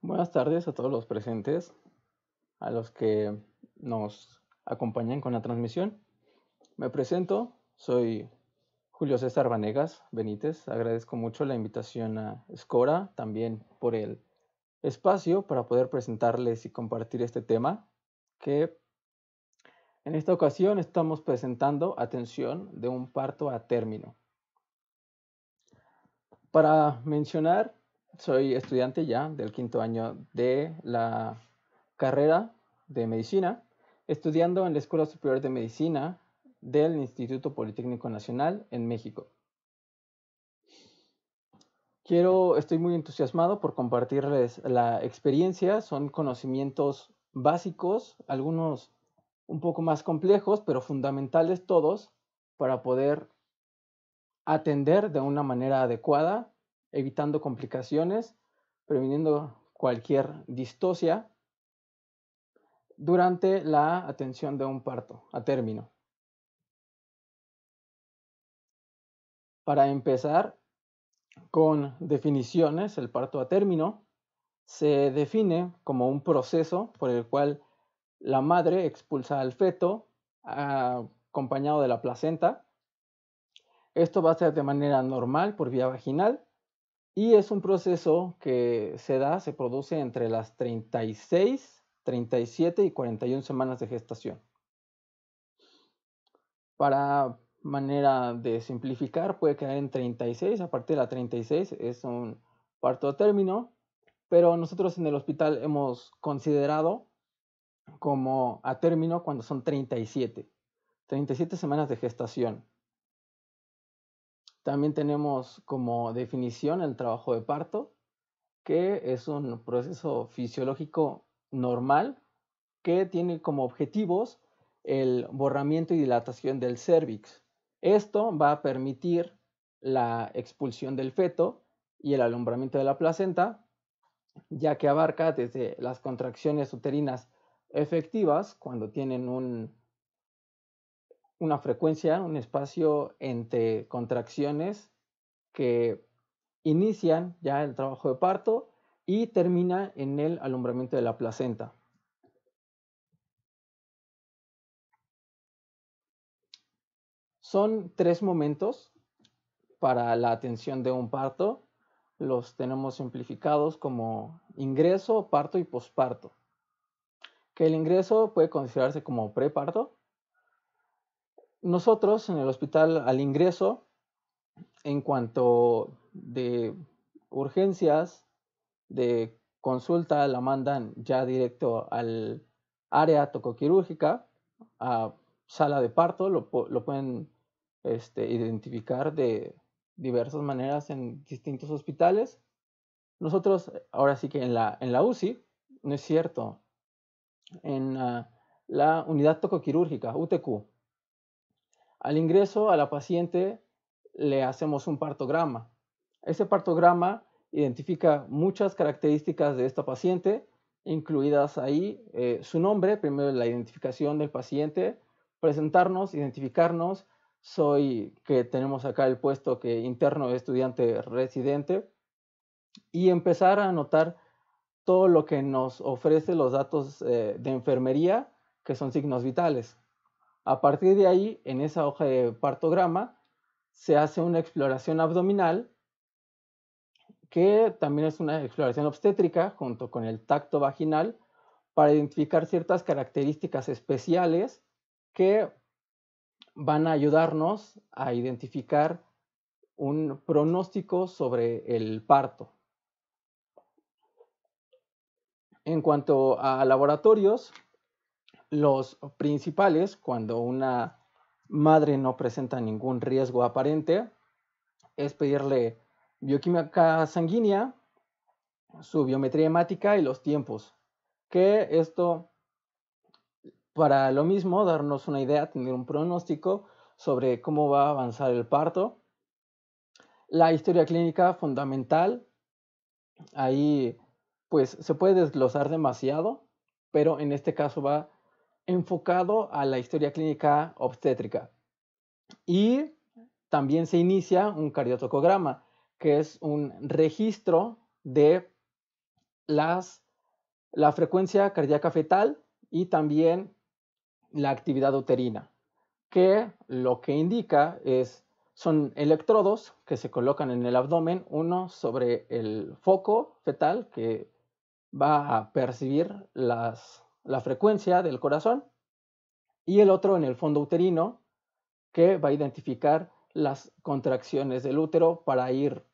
Buenas tardes a todos los presentes, a los que nos acompañan con la transmisión. Me presento, soy Julio César Vanegas Benítez. Agradezco mucho la invitación a Escora, también por el espacio para poder presentarles y compartir este tema que en esta ocasión estamos presentando atención de un parto a término. Para mencionar soy estudiante ya del quinto año de la carrera de medicina, estudiando en la Escuela Superior de Medicina del Instituto Politécnico Nacional en México. Quiero, estoy muy entusiasmado por compartirles la experiencia, son conocimientos básicos, algunos un poco más complejos, pero fundamentales todos para poder atender de una manera adecuada evitando complicaciones, previniendo cualquier distosia durante la atención de un parto a término. Para empezar con definiciones, el parto a término se define como un proceso por el cual la madre expulsa al feto acompañado de la placenta. Esto va a ser de manera normal por vía vaginal y es un proceso que se da, se produce entre las 36, 37 y 41 semanas de gestación. Para manera de simplificar, puede quedar en 36, a partir de la 36 es un parto a término, pero nosotros en el hospital hemos considerado como a término cuando son 37, 37 semanas de gestación. También tenemos como definición el trabajo de parto, que es un proceso fisiológico normal que tiene como objetivos el borramiento y dilatación del cérvix. Esto va a permitir la expulsión del feto y el alumbramiento de la placenta, ya que abarca desde las contracciones uterinas efectivas cuando tienen un una frecuencia, un espacio entre contracciones que inician ya el trabajo de parto y termina en el alumbramiento de la placenta. Son tres momentos para la atención de un parto. Los tenemos simplificados como ingreso, parto y posparto. Que el ingreso puede considerarse como preparto nosotros en el hospital al ingreso, en cuanto de urgencias, de consulta, la mandan ya directo al área tocoquirúrgica, a sala de parto, lo, pueden este, identificar de diversas maneras en distintos hospitales. Nosotros, ahora sí que en la, en la UCI, no es cierto, en ah, la unidad tocoquirúrgica, UTQ, al ingreso a la paciente le hacemos un partograma. Ese partograma identifica muchas características de esta paciente, incluidas ahí eh, su nombre, primero la identificación del paciente, presentarnos, identificarnos, soy que tenemos acá el puesto que interno estudiante residente y empezar a anotar todo lo que nos ofrece los datos eh, de enfermería que son signos vitales. A partir de ahí, en esa hoja de partograma, se hace una exploración abdominal, que también es una exploración obstétrica junto con el tacto vaginal, para identificar ciertas características especiales que van a ayudarnos a identificar un pronóstico sobre el parto. En cuanto a laboratorios, los principales, cuando una madre no presenta ningún riesgo aparente, es pedirle bioquímica sanguínea, su biometría hemática y los tiempos. Que esto, para lo mismo, darnos una idea, tener un pronóstico sobre cómo va a avanzar el parto. La historia clínica fundamental, ahí pues se puede desglosar demasiado, pero en este caso va enfocado a la historia clínica obstétrica. Y también se inicia un cardiotocograma, que es un registro de las, la frecuencia cardíaca fetal y también la actividad uterina, que lo que indica es, son electrodos que se colocan en el abdomen, uno sobre el foco fetal que va a percibir las la frecuencia del corazón, y el otro en el fondo uterino, que va a identificar las contracciones del útero para ir,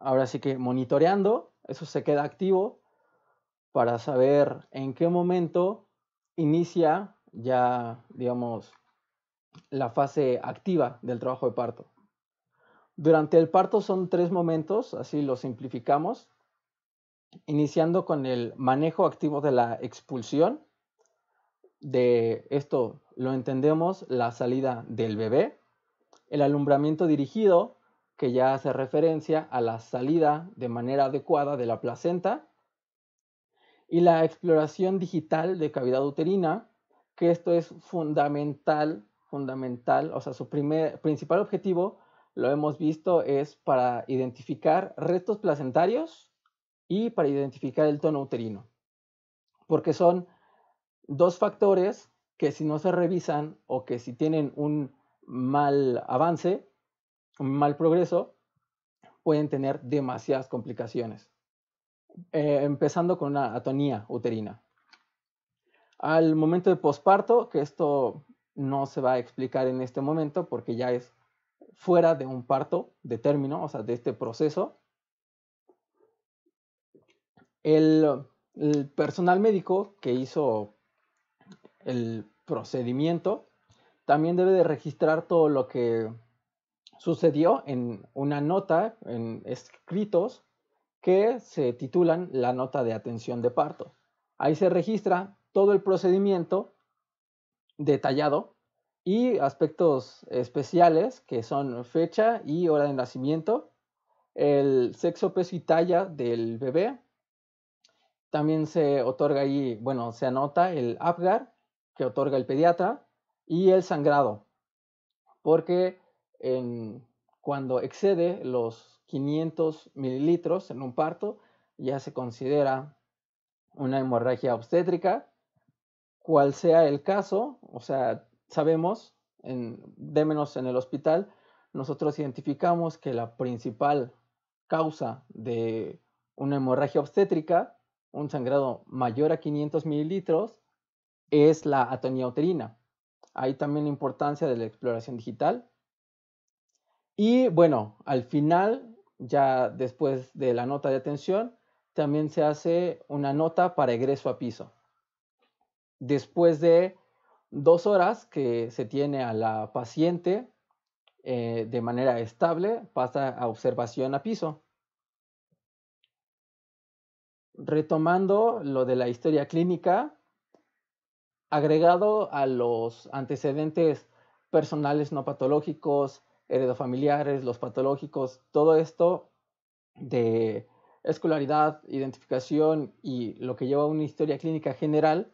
ahora sí que monitoreando, eso se queda activo para saber en qué momento inicia ya, digamos, la fase activa del trabajo de parto. Durante el parto son tres momentos, así lo simplificamos iniciando con el manejo activo de la expulsión. De esto lo entendemos la salida del bebé, el alumbramiento dirigido, que ya hace referencia a la salida de manera adecuada de la placenta, y la exploración digital de cavidad uterina, que esto es fundamental, fundamental, o sea, su primer, principal objetivo, lo hemos visto, es para identificar restos placentarios, y para identificar el tono uterino, porque son dos factores que si no se revisan o que si tienen un mal avance, un mal progreso, pueden tener demasiadas complicaciones, eh, empezando con una atonía uterina. Al momento de posparto, que esto no se va a explicar en este momento porque ya es fuera de un parto de término, o sea, de este proceso, el, personal médico que hizo el procedimiento también debe de registrar todo lo que sucedió en una nota, en escritos que se titulan la nota de atención de parto. Ahí se registra todo el procedimiento detallado y aspectos especiales que son fecha y hora de nacimiento, el sexo, peso y talla del bebé, también se otorga ahí, bueno, se anota el APGAR, que otorga el pediatra, y el sangrado, porque cuando excede los 500 mililitros en un parto, ya se considera una hemorragia obstétrica, cual sea el caso, o sea, sabemos, en, de en el hospital, nosotros identificamos que la principal causa de una hemorragia obstétrica un sangrado mayor a 500 mililitros es la atonía uterina. Ahí también la importancia de la exploración digital. Y bueno, al final, ya después de la nota de atención, también se hace una nota para egreso a piso. Después de dos horas que se tiene a la paciente eh, de manera estable, pasa a observación a piso retomando lo de la historia clínica, agregado a los antecedentes personales no patológicos, heredofamiliares, los patológicos, todo esto de escolaridad, identificación y lo que lleva a una historia clínica general,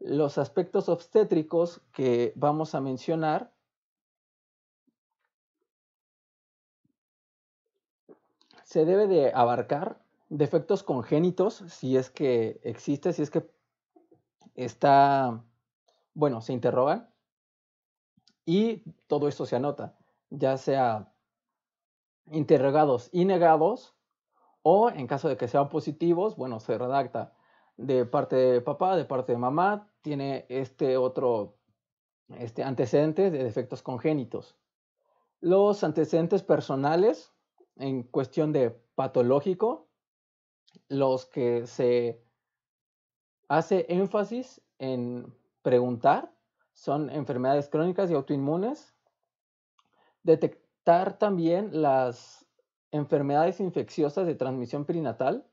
los aspectos obstétricos que vamos a mencionar se debe de abarcar defectos congénitos, si es que existe, si es que está, bueno, se interrogan. Y todo esto se anota, ya sea interrogados y negados, o en caso de que sean positivos, bueno, se redacta de parte de papá, de parte de mamá, tiene este otro este antecedente de defectos congénitos. Los antecedentes personales en cuestión de patológico, los que se hace énfasis en preguntar son enfermedades crónicas y autoinmunes, detectar también las enfermedades infecciosas de transmisión perinatal,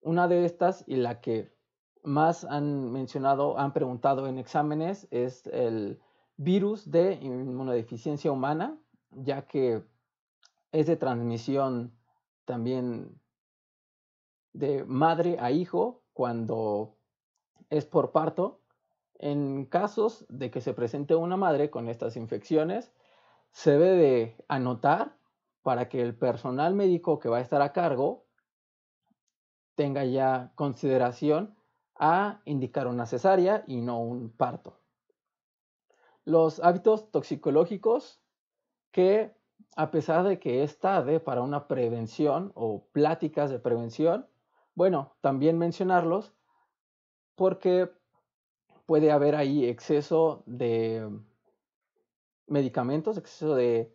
una de estas y la que más han mencionado, han preguntado en exámenes es el virus de inmunodeficiencia humana, ya que es de transmisión también de madre a hijo cuando es por parto. En casos de que se presente una madre con estas infecciones, se debe de anotar para que el personal médico que va a estar a cargo tenga ya consideración a indicar una cesárea y no un parto. Los hábitos toxicológicos que a pesar de que es tarde para una prevención o pláticas de prevención, bueno, también mencionarlos porque puede haber ahí exceso de medicamentos, exceso de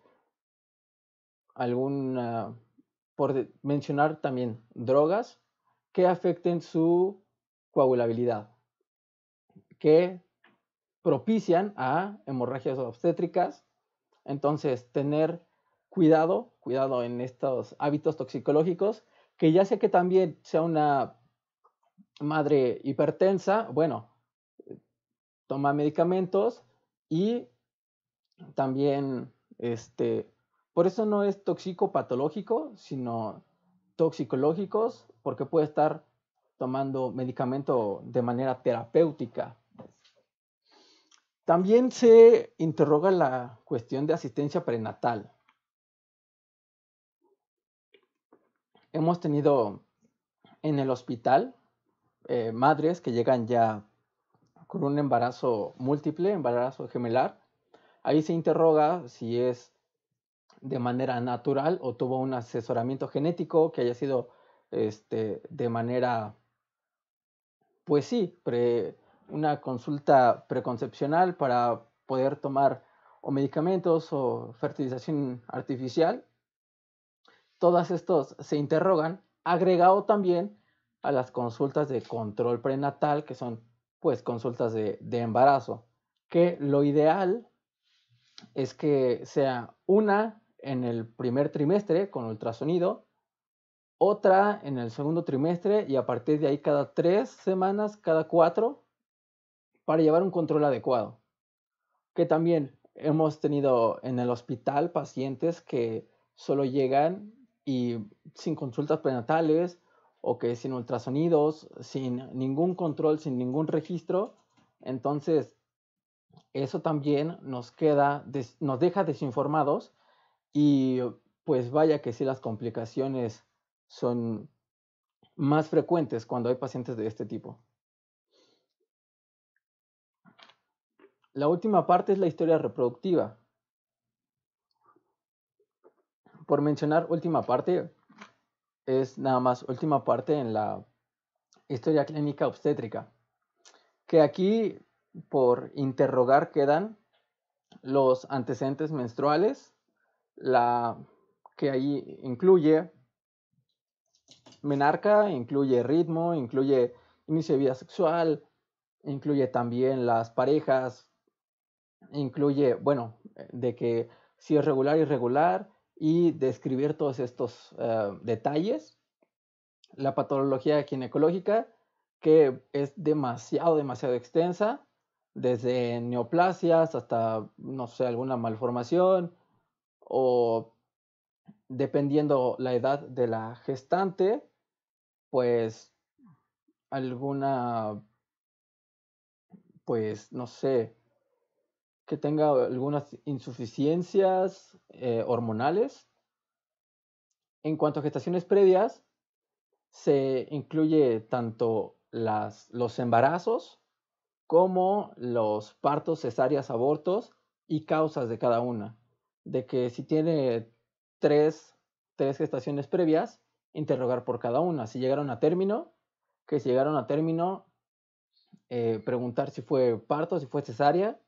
algún, por mencionar también drogas que afecten su coagulabilidad, que propician a hemorragias obstétricas. Entonces, tener cuidado, cuidado en estos hábitos toxicológicos que ya sé que también sea una madre hipertensa, bueno, toma medicamentos y también, este, por eso no es toxicopatológico, sino toxicológicos, porque puede estar tomando medicamento de manera terapéutica. También se interroga la cuestión de asistencia prenatal. hemos tenido en el hospital eh, madres que llegan ya con un embarazo múltiple, embarazo gemelar. Ahí se interroga si es de manera natural o tuvo un asesoramiento genético que haya sido este, de manera, pues sí, pre, una consulta preconcepcional para poder tomar o medicamentos o fertilización artificial todas estas se interrogan, agregado también a las consultas de control prenatal, que son pues consultas de, de embarazo, que lo ideal es que sea una en el primer trimestre con ultrasonido, otra en el segundo trimestre y a partir de ahí cada tres semanas, cada cuatro, para llevar un control adecuado. Que también hemos tenido en el hospital pacientes que solo llegan y sin consultas prenatales o que sin ultrasonidos, sin ningún control, sin ningún registro. Entonces, eso también nos queda, nos deja desinformados y pues vaya que si las complicaciones son más frecuentes cuando hay pacientes de este tipo. La última parte es la historia reproductiva por mencionar última parte, es nada más última parte en la historia clínica obstétrica, que aquí por interrogar quedan los antecedentes menstruales, la que ahí incluye menarca, incluye ritmo, incluye inicio de vida sexual, incluye también las parejas, incluye, bueno, de que si es regular, irregular, y describir todos estos eh, detalles. La patología ginecológica, que es demasiado, demasiado extensa, desde neoplasias hasta, no sé, alguna malformación o dependiendo la edad de la gestante, pues alguna, pues no sé, que tenga algunas insuficiencias eh, hormonales. En cuanto a gestaciones previas, se incluye tanto las, los embarazos como los partos, cesáreas, abortos y causas de cada una. De que si tiene tres, tres gestaciones previas, interrogar por cada una. Si llegaron a término, que si llegaron a término, eh, preguntar si fue parto, si fue cesárea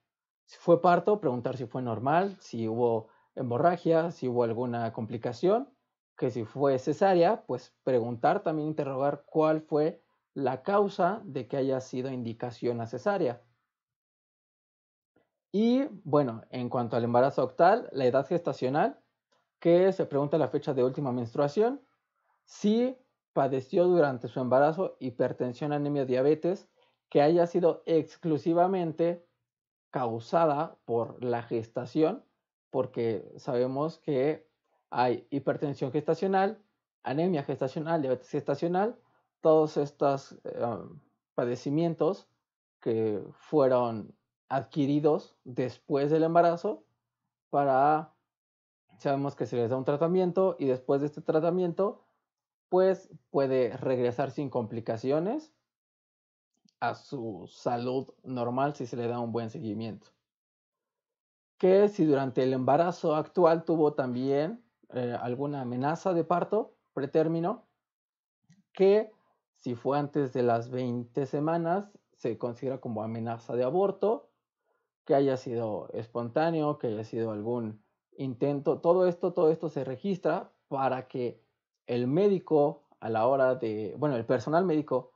si fue parto, preguntar si fue normal, si hubo hemorragia, si hubo alguna complicación, que si fue cesárea, pues preguntar, también interrogar cuál fue la causa de que haya sido indicación a cesárea. Y bueno, en cuanto al embarazo octal, la edad gestacional, que se pregunta la fecha de última menstruación, si padeció durante su embarazo hipertensión, anemia, diabetes, que haya sido exclusivamente causada por la gestación, porque sabemos que hay hipertensión gestacional, anemia gestacional, diabetes gestacional, todos estos eh, padecimientos que fueron adquiridos después del embarazo para sabemos que se les da un tratamiento y después de este tratamiento pues puede regresar sin complicaciones a su salud normal si se le da un buen seguimiento. Que si durante el embarazo actual tuvo también eh, alguna amenaza de parto pretérmino, que si fue antes de las 20 semanas se considera como amenaza de aborto, que haya sido espontáneo, que haya sido algún intento, todo esto, todo esto se registra para que el médico a la hora de, bueno, el personal médico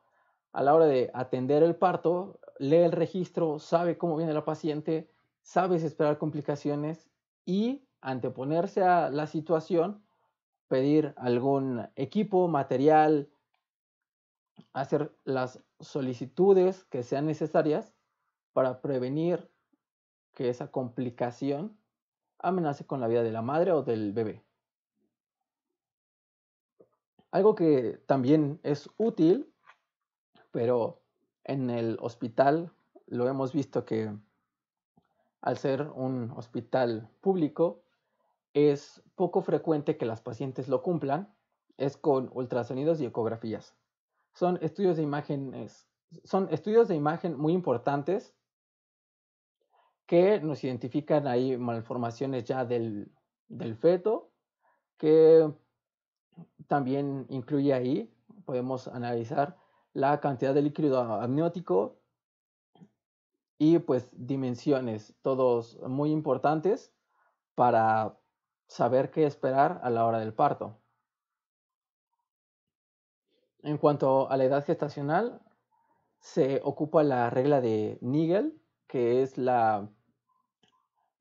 a la hora de atender el parto, lee el registro, sabe cómo viene la paciente, sabe esperar complicaciones y anteponerse a la situación, pedir algún equipo, material, hacer las solicitudes que sean necesarias para prevenir que esa complicación amenace con la vida de la madre o del bebé. Algo que también es útil pero en el hospital lo hemos visto que al ser un hospital público es poco frecuente que las pacientes lo cumplan, es con ultrasonidos y ecografías. Son estudios de son estudios de imagen muy importantes que nos identifican ahí malformaciones ya del feto, que también incluye ahí, podemos analizar la cantidad de líquido amniótico y pues dimensiones, todos muy importantes para saber qué esperar a la hora del parto. En cuanto a la edad gestacional, se ocupa la regla de Nigel, que es la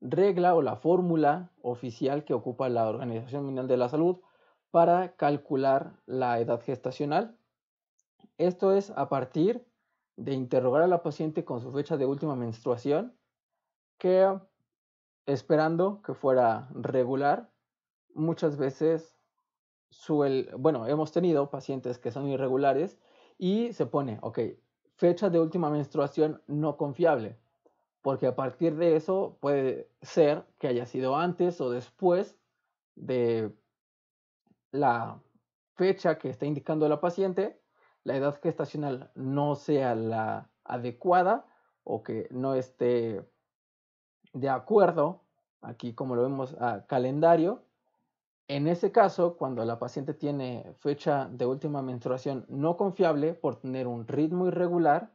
regla o la fórmula oficial que ocupa la Organización Mundial de la Salud para calcular la edad gestacional. Esto es a partir de interrogar a la paciente con su fecha de última menstruación, que esperando que fuera regular, muchas veces suel, bueno, hemos tenido pacientes que son irregulares y se pone, ok, fecha de última menstruación no confiable, porque a partir de eso puede ser que haya sido antes o después de la fecha que está indicando la paciente la edad gestacional no sea la adecuada o que no esté de acuerdo, aquí como lo vemos a calendario, en ese caso, cuando la paciente tiene fecha de última menstruación no confiable por tener un ritmo irregular,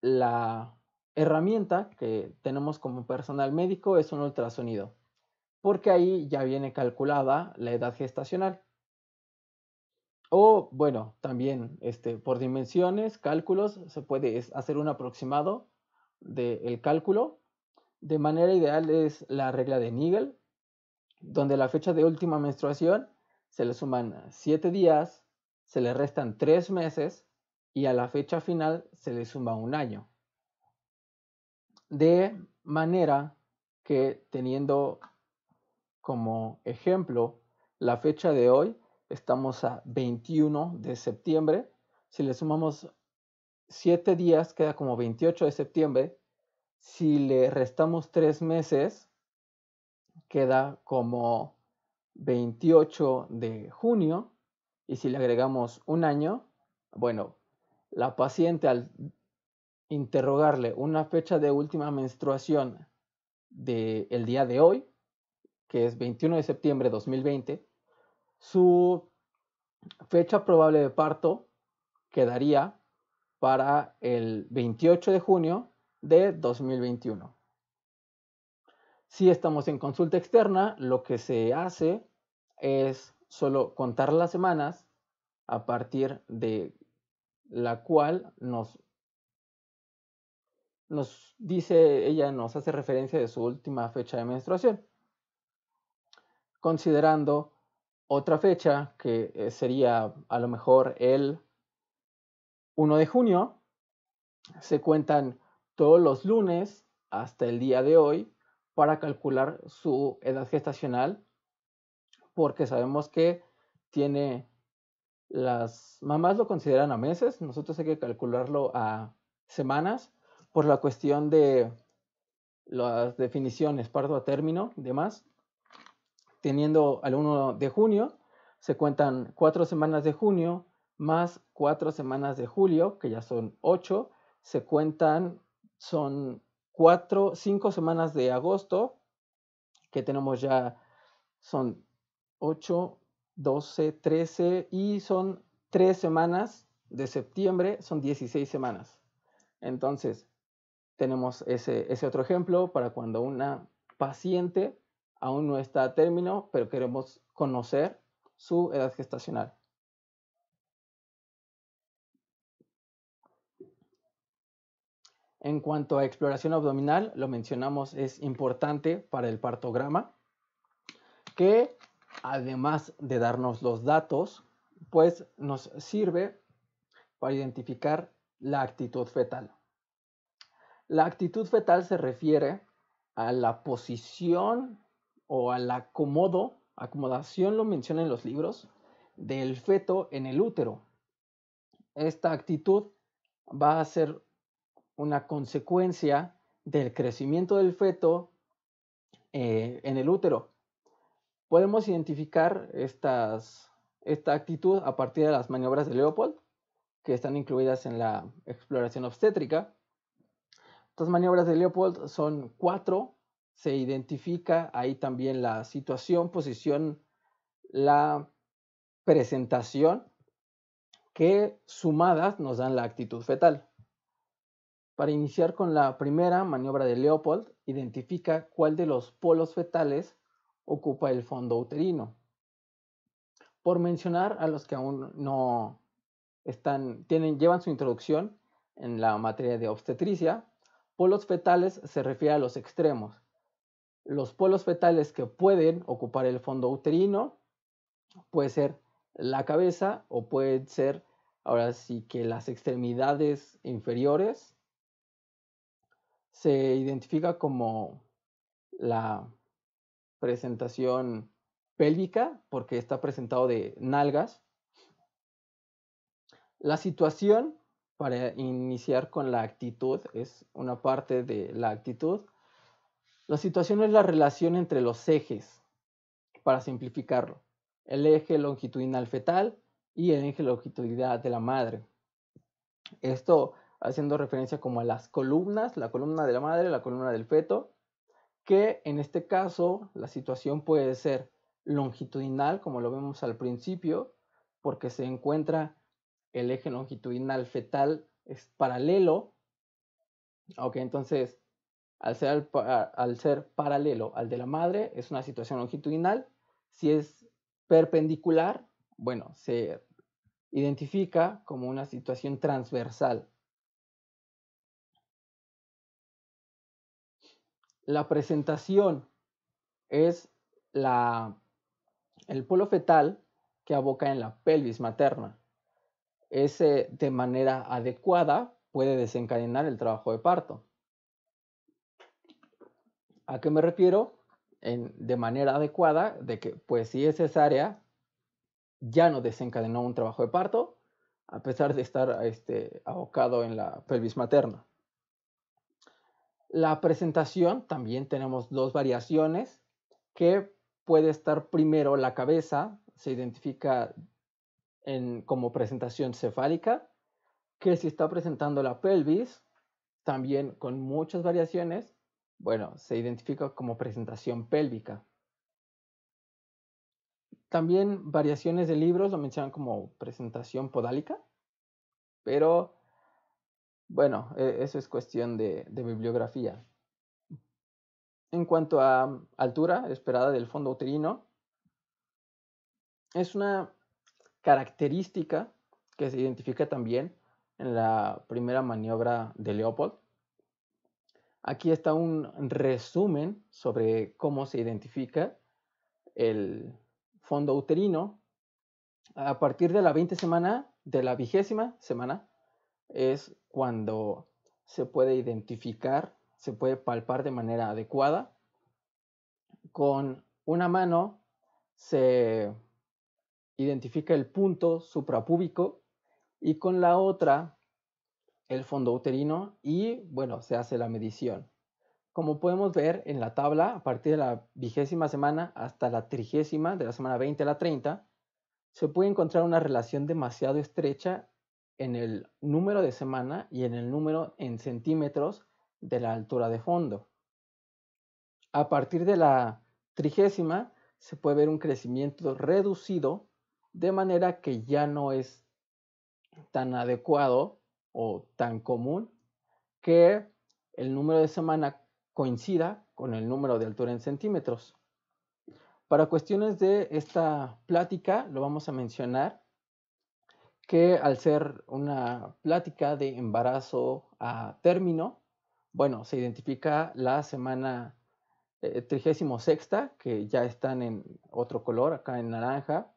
la herramienta que tenemos como personal médico es un ultrasonido, porque ahí ya viene calculada la edad gestacional. O bueno, también este, por dimensiones, cálculos, se puede hacer un aproximado del cálculo. De manera ideal es la regla de Nigel, donde la fecha de última menstruación se le suman 7 días, se le restan 3 meses y a la fecha final se le suma un año. De manera que teniendo como ejemplo la fecha de hoy, Estamos a 21 de septiembre. Si le sumamos 7 días, queda como 28 de septiembre. Si le restamos 3 meses, queda como 28 de junio. Y si le agregamos un año, bueno, la paciente al interrogarle una fecha de última menstruación del día de hoy, que es 21 de septiembre de 2020, su fecha probable de parto quedaría para el 28 de junio de 2021. Si estamos en consulta externa, lo que se hace es solo contar las semanas a partir de la cual nos, dice, ella nos hace referencia de su última fecha de menstruación, considerando otra fecha que eh, sería a lo mejor el 1 de junio, se cuentan todos los lunes hasta el día de hoy para calcular su edad gestacional, porque sabemos que tiene, las mamás lo consideran a meses, nosotros hay que calcularlo a semanas, por la cuestión de las definiciones parto a término, demás teniendo al 1 de junio, se cuentan cuatro semanas de junio más cuatro semanas de julio, que ya son 8. se cuentan, son cuatro, 5 semanas de agosto, que tenemos ya, son 8, 12, 13 y son 3 semanas de septiembre, son 16 semanas. Entonces, tenemos ese, ese otro ejemplo para cuando una paciente aún no está a término, pero queremos conocer su edad gestacional. En cuanto a exploración abdominal, lo mencionamos, es importante para el partograma, que además de darnos los datos, pues nos sirve para identificar la actitud fetal. La actitud fetal se refiere a la posición o al acomodo, acomodación lo mencionan en los libros, del feto en el útero. Esta actitud va a ser una consecuencia del crecimiento del feto eh, en el útero. Podemos identificar estas, esta actitud a partir de las maniobras de Leopold, que están incluidas en la exploración obstétrica. Estas maniobras de Leopold son cuatro se identifica ahí también la situación, posición, la presentación, que sumadas nos dan la actitud fetal. Para iniciar con la primera maniobra de Leopold, identifica cuál de los polos fetales ocupa el fondo uterino. Por mencionar a los que aún no están, tienen, llevan su introducción en la materia de obstetricia, polos fetales se refiere a los extremos, los polos fetales que pueden ocupar el fondo uterino puede ser la cabeza o puede ser ahora sí que las extremidades inferiores. Se identifica como la presentación pélvica porque está presentado de nalgas. La situación para iniciar con la actitud es una parte de la actitud la situación es la relación entre los ejes, para simplificarlo. El eje longitudinal fetal y el eje longitudinal de la madre. Esto haciendo referencia como a las columnas, la columna de la madre, la columna del feto, que en este caso la situación puede ser longitudinal, como lo vemos al principio, porque se encuentra el eje longitudinal fetal es paralelo. Ok, entonces al ser, paralelo al de la madre, es una situación longitudinal. Si es perpendicular, bueno, se identifica como una situación transversal. La presentación es el polo fetal que aboca en la pelvis materna. Ese de manera adecuada puede desencadenar el trabajo de parto. ¿A qué me refiero? En, de manera adecuada, de que pues si es área ya no desencadenó un trabajo de parto, a pesar de estar este, abocado en la pelvis materna. La presentación, también tenemos dos variaciones, que puede estar primero la cabeza, se identifica en, como presentación cefálica, que si está presentando la pelvis, también con muchas variaciones, bueno, se identifica como presentación pélvica. También variaciones de libros lo mencionan como presentación podálica, pero bueno, e-, eso es cuestión de, bibliografía. En cuanto a altura esperada del fondo uterino, es una característica que se identifica también en la primera maniobra de Leopold, Aquí está un resumen sobre cómo se identifica el fondo uterino. A partir de la 20 semana, de la vigésima semana, es cuando se puede identificar, se puede palpar de manera adecuada. Con una mano se identifica el punto suprapúbico y con la otra el fondo uterino y, bueno, se hace la medición. Como podemos ver en la tabla, a partir de la vigésima semana hasta la trigésima, de la semana 20 a la 30, se puede encontrar una relación demasiado estrecha en el número de semana y en el número en centímetros de la altura de fondo. A partir de la trigésima se puede ver un crecimiento reducido de manera que ya no es tan adecuado o tan común que el número de semana coincida con el número de altura en centímetros. Para cuestiones de esta plática, lo vamos a mencionar que al ser una plática de embarazo a término, bueno, se identifica la semana eh, trigésimo 36, que ya están en otro color, acá en naranja,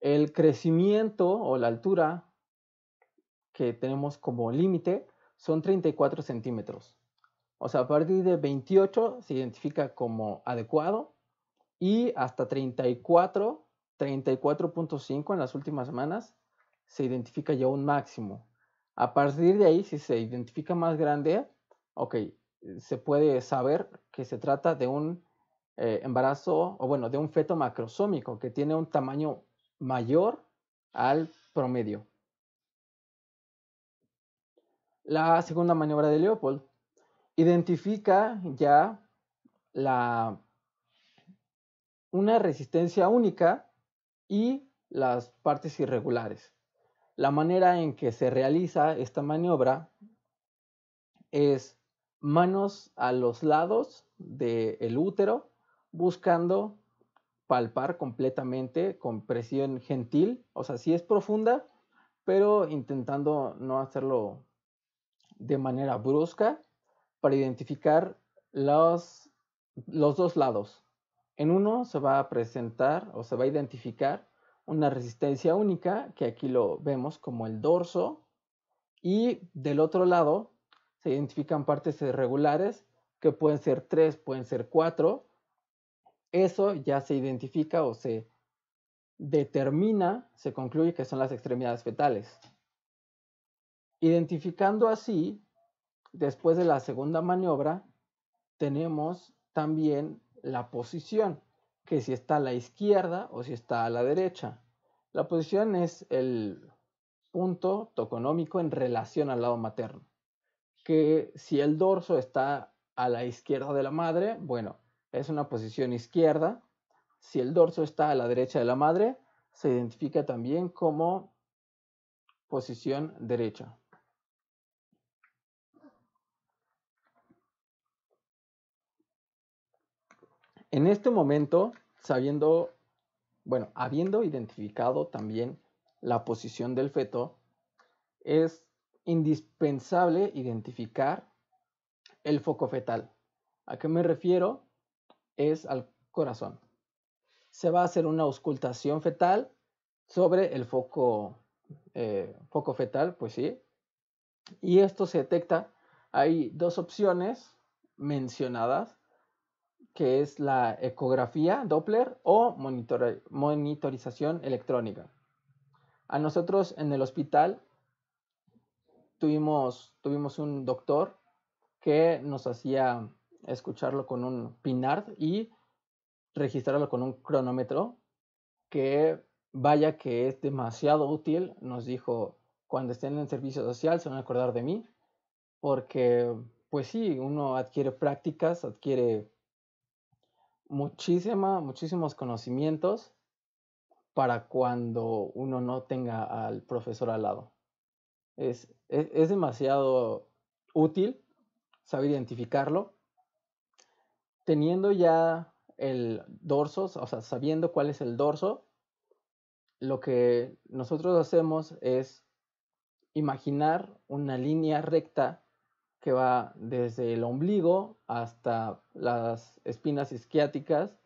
el crecimiento o la altura que tenemos como límite son 34 centímetros. O sea, a partir de 28 se identifica como adecuado y hasta 34, 34.5 en las últimas semanas se identifica ya un máximo. A partir de ahí, si se identifica más grande, ok, se puede saber que se trata de un eh, embarazo, o bueno, de un feto macrosómico que tiene un tamaño mayor al promedio la segunda maniobra de Leopold. Identifica ya la, una resistencia única y las partes irregulares. La manera en que se realiza esta maniobra es manos a los lados del útero buscando palpar completamente con presión gentil, o sea, si es profunda, pero intentando no hacerlo de manera brusca para identificar los, los dos lados. En uno se va a presentar o se va a identificar una resistencia única, que aquí lo vemos como el dorso, y del otro lado se identifican partes irregulares, que pueden ser tres, pueden ser cuatro. Eso ya se identifica o se determina, se concluye que son las extremidades fetales. Identificando así, después de la segunda maniobra, tenemos también la posición, que si está a la izquierda o si está a la derecha. La posición es el punto toconómico en relación al lado materno. Que si el dorso está a la izquierda de la madre, bueno, es una posición izquierda. Si el dorso está a la derecha de la madre, se identifica también como posición derecha. En este momento, sabiendo, bueno, habiendo identificado también la posición del feto, es indispensable identificar el foco fetal. ¿A qué me refiero? Es al corazón. Se va a hacer una auscultación fetal sobre el foco, eh, foco fetal, pues sí. Y esto se detecta. Hay dos opciones mencionadas que es la ecografía Doppler o monitorización electrónica. A nosotros en el hospital tuvimos, tuvimos un doctor que nos hacía escucharlo con un pinard y registrarlo con un cronómetro que vaya que es demasiado útil, nos dijo, cuando estén en servicio social se van a acordar de mí, porque pues sí, uno adquiere prácticas, adquiere muchísima, muchísimos conocimientos para cuando uno no tenga al profesor al lado. Es, es demasiado útil saber identificarlo. Teniendo ya el dorso, o sea, sabiendo cuál es el dorso, lo que nosotros hacemos es imaginar una línea recta que va desde el ombligo hasta las espinas isquiáticas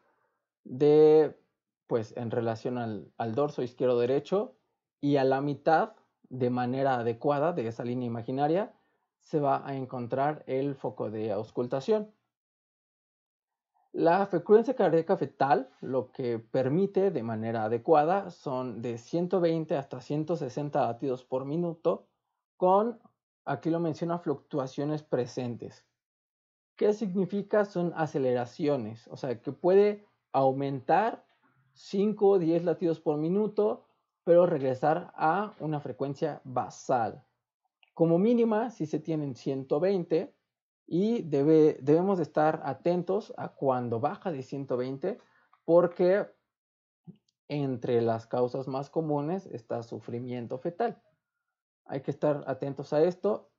de pues en relación al, al dorso izquierdo derecho y a la mitad de manera adecuada de esa línea imaginaria se va a encontrar el foco de auscultación. La frecuencia cardíaca fetal lo que permite de manera adecuada son de 120 hasta 160 latidos por minuto con Aquí lo menciona fluctuaciones presentes. ¿Qué significa? Son aceleraciones, o sea, que puede aumentar 5 o 10 latidos por minuto, pero regresar a una frecuencia basal. Como mínima, si se tienen 120, y debemos estar atentos a cuando baja de 120, porque entre las causas más comunes está sufrimiento fetal. Hay que estar atentos a esto.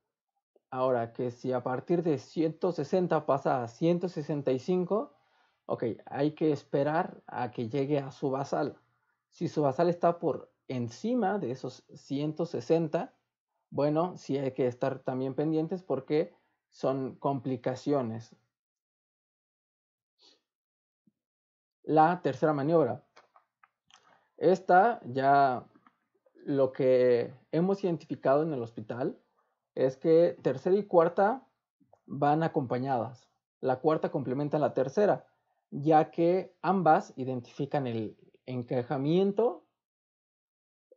Ahora, que si a partir de 160 pasa a 165, ok, hay que esperar a que llegue a su basal. Si su basal está por encima de esos 160, bueno, sí hay que estar también pendientes porque son complicaciones. La tercera maniobra. Esta ya lo que hemos identificado en el hospital es que tercera y cuarta van acompañadas. La cuarta complementa la tercera, ya que ambas identifican el encajamiento.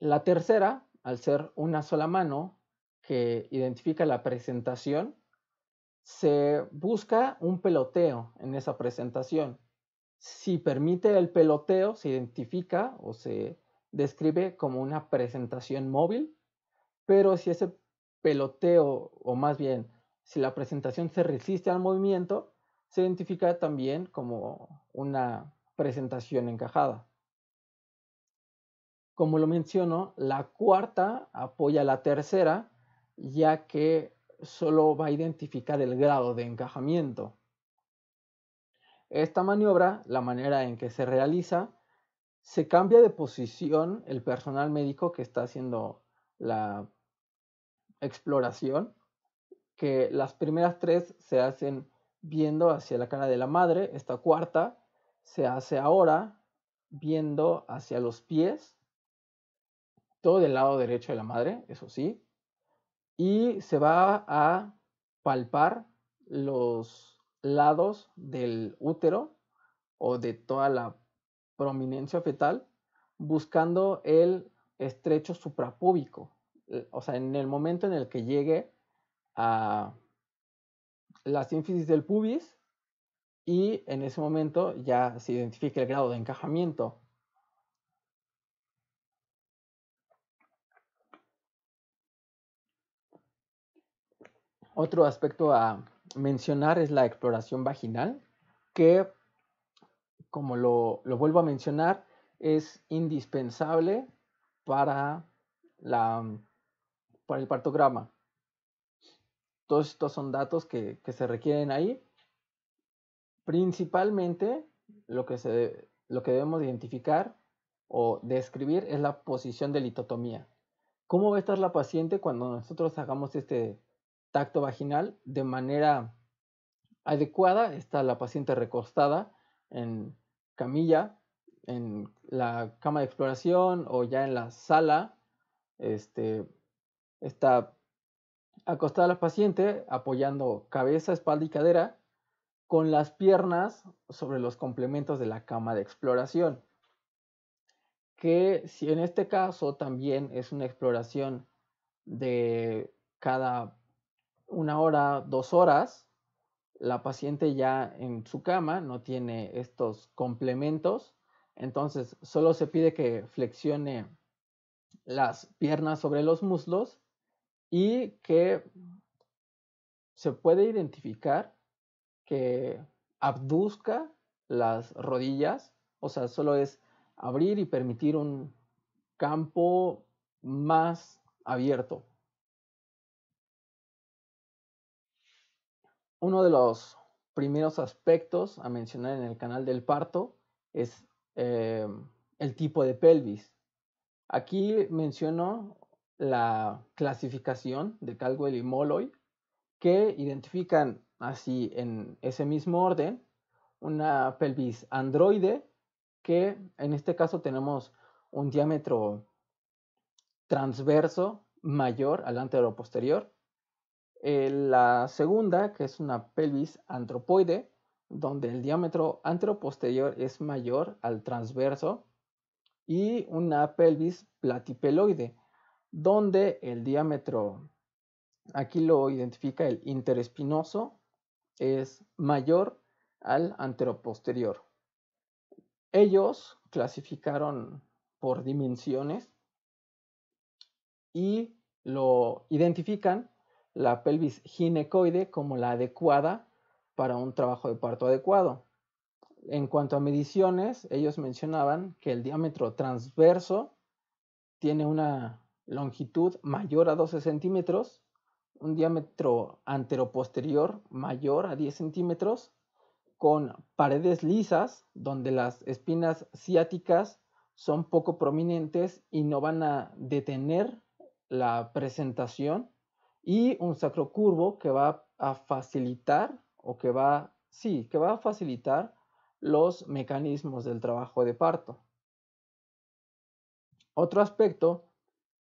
La tercera, al ser una sola mano que identifica la presentación, se busca un peloteo en esa presentación. Si permite el peloteo, se identifica o se describe como una presentación móvil, pero si ese peloteo, o más bien, si la presentación se resiste al movimiento, se identifica también como una presentación encajada. Como lo menciono, la cuarta apoya a la tercera, ya que solo va a identificar el grado de encajamiento. Esta maniobra, la manera en que se realiza, se cambia de posición el personal médico que está haciendo la exploración, que las primeras tres se hacen viendo hacia la cara de la madre, esta cuarta se hace ahora viendo hacia los pies, todo del lado derecho de la madre, eso sí, y se va a palpar los lados del útero o de toda la prominencia fetal buscando el estrecho suprapúbico. Eh, o sea, en el momento en el que llegue a la sínfisis del pubis y en ese momento ya se identifica el grado de encajamiento. Otro aspecto a mencionar es la exploración vaginal, que como lo, vuelvo a mencionar, es indispensable para, la, mm, para el partograma. Todos estos son datos que, se requieren ahí. Principalmente lo que, se, lo que debemos identificar o describir es la posición de litotomía. ¿Cómo va a estar la paciente cuando nosotros hagamos este tacto vaginal de manera adecuada? Está la paciente recostada en, camilla, en la cama de exploración o ya en la sala, este, está acostada la paciente apoyando cabeza, espalda y cadera con las piernas sobre los complementos de la cama de exploración. Que si en este caso también es una exploración de cada una hora, dos horas, la paciente ya en su cama no tiene estos complementos, entonces solo se pide que flexione las piernas sobre los muslos y que se puede identificar que abduzca las rodillas, o sea, solo es abrir y permitir un campo más abierto, uno de los primeros aspectos a mencionar en el canal del parto es eh, el tipo de pelvis. Aquí menciono la clasificación de Caldwell y Molloy que identifican así en ese mismo orden una pelvis androide que en este caso tenemos un diámetro transverso mayor al lo posterior eh, la segunda, que es una pelvis antropoide, donde el diámetro anteroposterior es mayor al transverso. Y una pelvis platipeloide, donde el diámetro, aquí lo identifica el interespinoso, es mayor al anteroposterior. Ellos clasificaron por dimensiones y lo identifican la pelvis ginecoide como la adecuada para un trabajo de parto adecuado. En cuanto a mediciones, ellos mencionaban que el diámetro transverso tiene una longitud mayor a 12 centímetros, un diámetro anteroposterior mayor a 10 centímetros, con paredes lisas donde las espinas ciáticas son poco prominentes y no van a detener la presentación y un sacro curvo que va a facilitar o que va, sí, que va a facilitar los mecanismos del trabajo de parto. Otro aspecto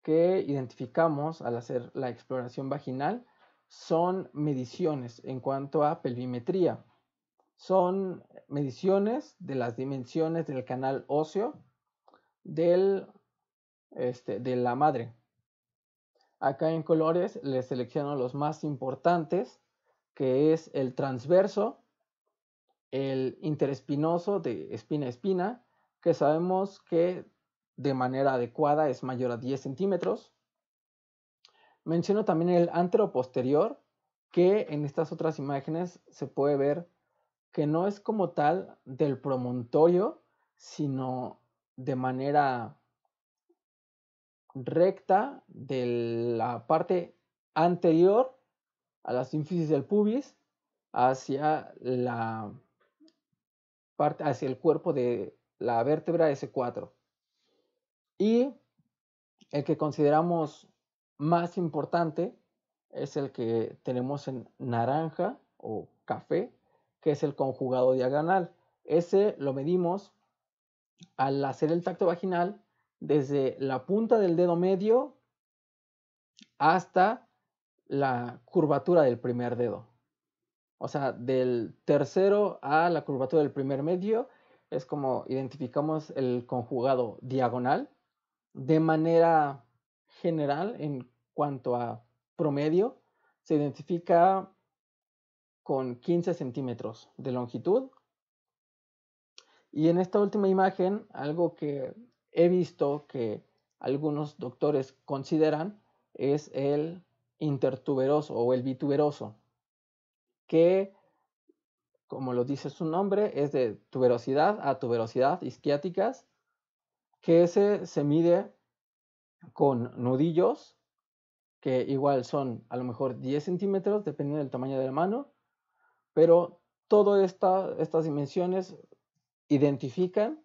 que identificamos al hacer la exploración vaginal son mediciones en cuanto a pelvimetría. Son mediciones de las dimensiones del canal óseo del, este, de la madre, Acá en colores le selecciono los más importantes, que es el transverso, el interespinoso de espina a espina, que sabemos que de manera adecuada es mayor a 10 centímetros. Menciono también el antero posterior, que en estas otras imágenes se puede ver que no es como tal del promontorio, sino de manera recta de la parte anterior a la sínfisis del pubis hacia la parte hacia el cuerpo de la vértebra S4. Y el que consideramos más importante es el que tenemos en naranja o café, que es el conjugado diagonal. Ese lo medimos al hacer el tacto vaginal desde la punta del dedo medio hasta la curvatura del primer dedo. O sea, del tercero a la curvatura del primer medio es como identificamos el conjugado diagonal de manera general en cuanto a promedio se identifica con 15 centímetros de longitud. Y en esta última imagen, algo que he visto que algunos doctores consideran es el intertuberoso o el bituberoso, que, como lo dice su nombre, es de tuberosidad a tuberosidad isquiáticas, que ese se mide con nudillos, que igual son a lo mejor 10 centímetros, dependiendo del tamaño de la mano, pero todas estas dimensiones identifican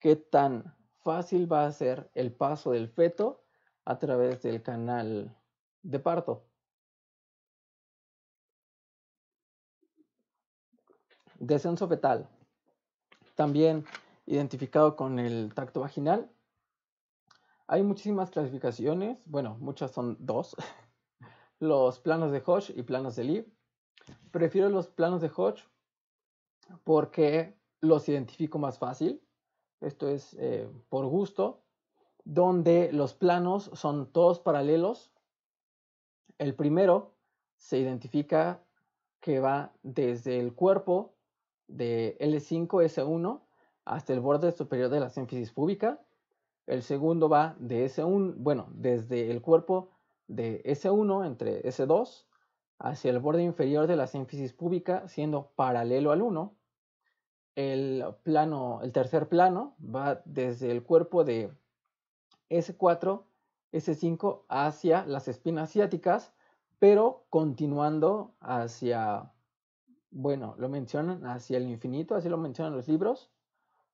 qué tan fácil va a ser el paso del feto a través del canal de parto. Descenso fetal, también identificado con el tacto vaginal. Hay muchísimas clasificaciones, bueno, muchas son dos, los planos de Hodge y planos de Lee. Prefiero los planos de Hodge porque los identifico más fácil esto es eh, por gusto, donde los planos son todos paralelos. El primero se identifica que va desde el cuerpo de L5S1 hasta el borde superior de la sínfisis púbica. El segundo va de S1, bueno, desde el cuerpo de S1 entre S2 hacia el borde inferior de la sínfisis púbica, siendo paralelo al 1 el plano, el tercer plano va desde el cuerpo de S4, S5 hacia las espinas ciáticas, pero continuando hacia, bueno, lo mencionan hacia el infinito, así lo mencionan los libros,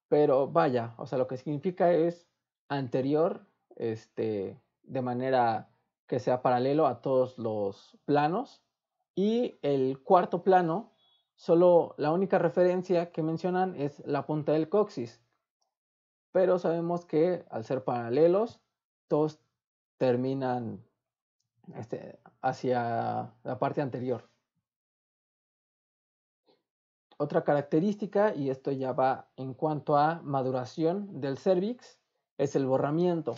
pero vaya, o sea, lo que significa es anterior, este, de manera que sea paralelo a todos los planos, y el cuarto plano solo la única referencia que mencionan es la punta del coxis. Pero sabemos que al ser paralelos, todos terminan este, hacia la parte anterior. Otra característica, y esto ya va en cuanto a maduración del cervix, es el borramiento,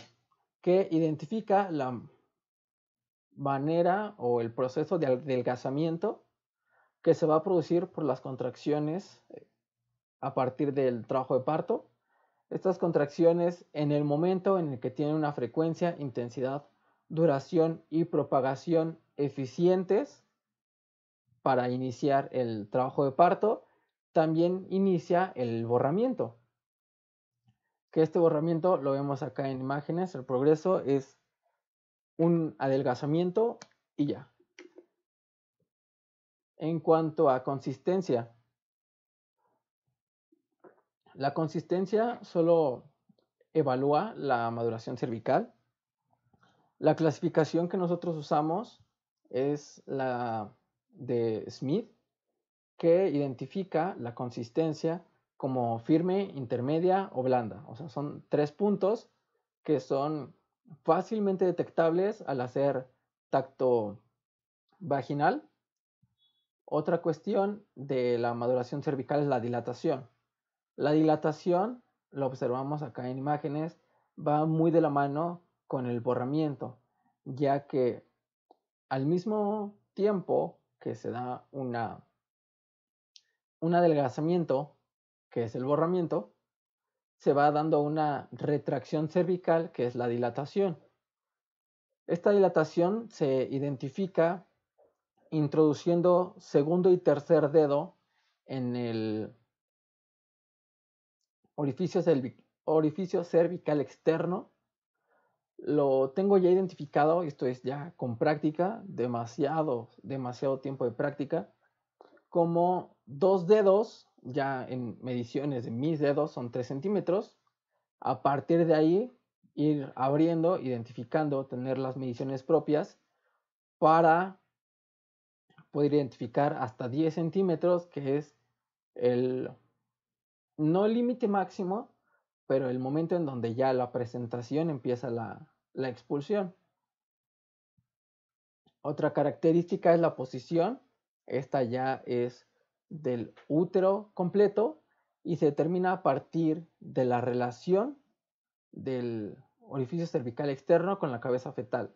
que identifica la manera o el proceso de adelgazamiento que se va a producir por las contracciones eh, a partir del trabajo de parto. Estas contracciones en el momento en el que tienen una frecuencia, intensidad, duración y propagación eficientes para iniciar el trabajo de parto, también inicia el borramiento. Que este borramiento lo vemos acá en imágenes, el progreso es un adelgazamiento y ya en cuanto a consistencia. La consistencia solo evalúa la maduración cervical. La clasificación que nosotros usamos es la de Smith, que identifica la consistencia como firme, intermedia o blanda. O sea, son tres puntos que son fácilmente detectables al hacer tacto vaginal otra cuestión de la maduración cervical es la dilatación. La dilatación, lo observamos acá en imágenes, va muy de la mano con el borramiento, ya que al mismo tiempo que se da una, un adelgazamiento, que es el borramiento, se va dando una retracción cervical, que es la dilatación. Esta dilatación se identifica introduciendo segundo y tercer dedo en el orificio, cervical externo. Lo tengo ya identificado, esto es ya con práctica, demasiado, demasiado tiempo de práctica, como dos dedos, ya en mediciones de mis dedos son 3 centímetros. A partir de ahí, ir abriendo, identificando, tener las mediciones propias para puede identificar hasta 10 centímetros, que es el, no límite máximo, pero el momento en donde ya la presentación empieza la, la expulsión. Otra característica es la posición. Esta ya es del útero completo y se determina a partir de la relación del orificio cervical externo con la cabeza fetal.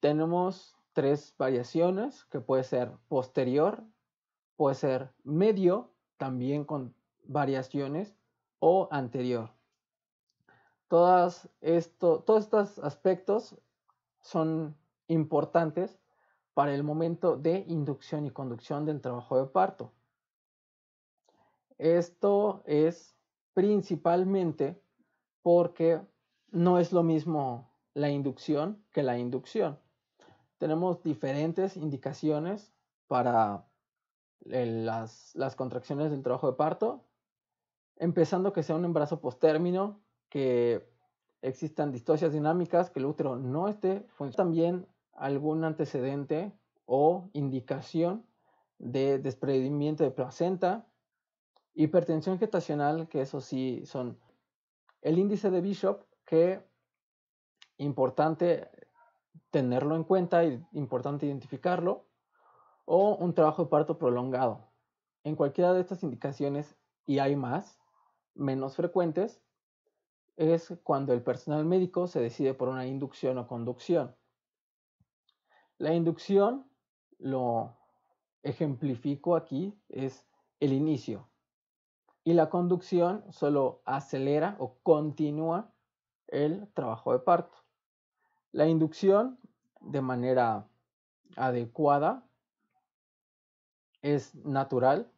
Tenemos tres variaciones, que puede ser posterior, puede ser medio, también con variaciones, o anterior. Todas todos estos aspectos son importantes para el momento de inducción y conducción del trabajo de parto. Esto es principalmente porque no es lo mismo la inducción que la inducción tenemos diferentes indicaciones para eh, las, contracciones del trabajo de parto, empezando que sea un embarazo postérmino, que existan distosias dinámicas, que el útero no esté funcionando, también algún antecedente o indicación de desprendimiento de placenta, hipertensión gestacional, que eso sí son el índice de Bishop, que importante tenerlo en cuenta, es importante identificarlo, o un trabajo de parto prolongado. En cualquiera de estas indicaciones, y hay más, menos frecuentes, es cuando el personal médico se decide por una inducción o conducción. La inducción, lo ejemplifico aquí, es el inicio. Y la conducción solo acelera o continúa el trabajo de parto. La inducción de manera adecuada es natural,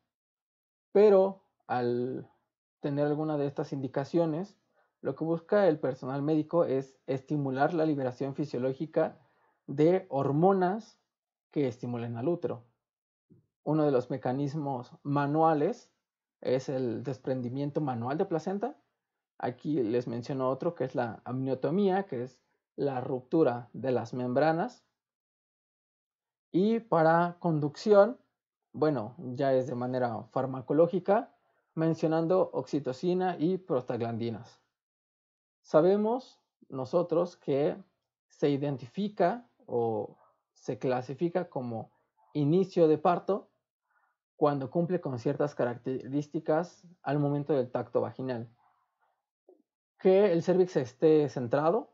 pero al tener alguna de estas indicaciones, lo que busca el personal médico es estimular la liberación fisiológica de hormonas que estimulen al útero. Uno de los mecanismos manuales es el desprendimiento manual de placenta. Aquí les menciono otro que es la amniotomía, que es la ruptura de las membranas. Y para conducción, bueno, ya es de manera farmacológica, mencionando oxitocina y prostaglandinas. Sabemos nosotros que se identifica o se clasifica como inicio de parto cuando cumple con ciertas características al momento del tacto vaginal. Que el cervix esté centrado,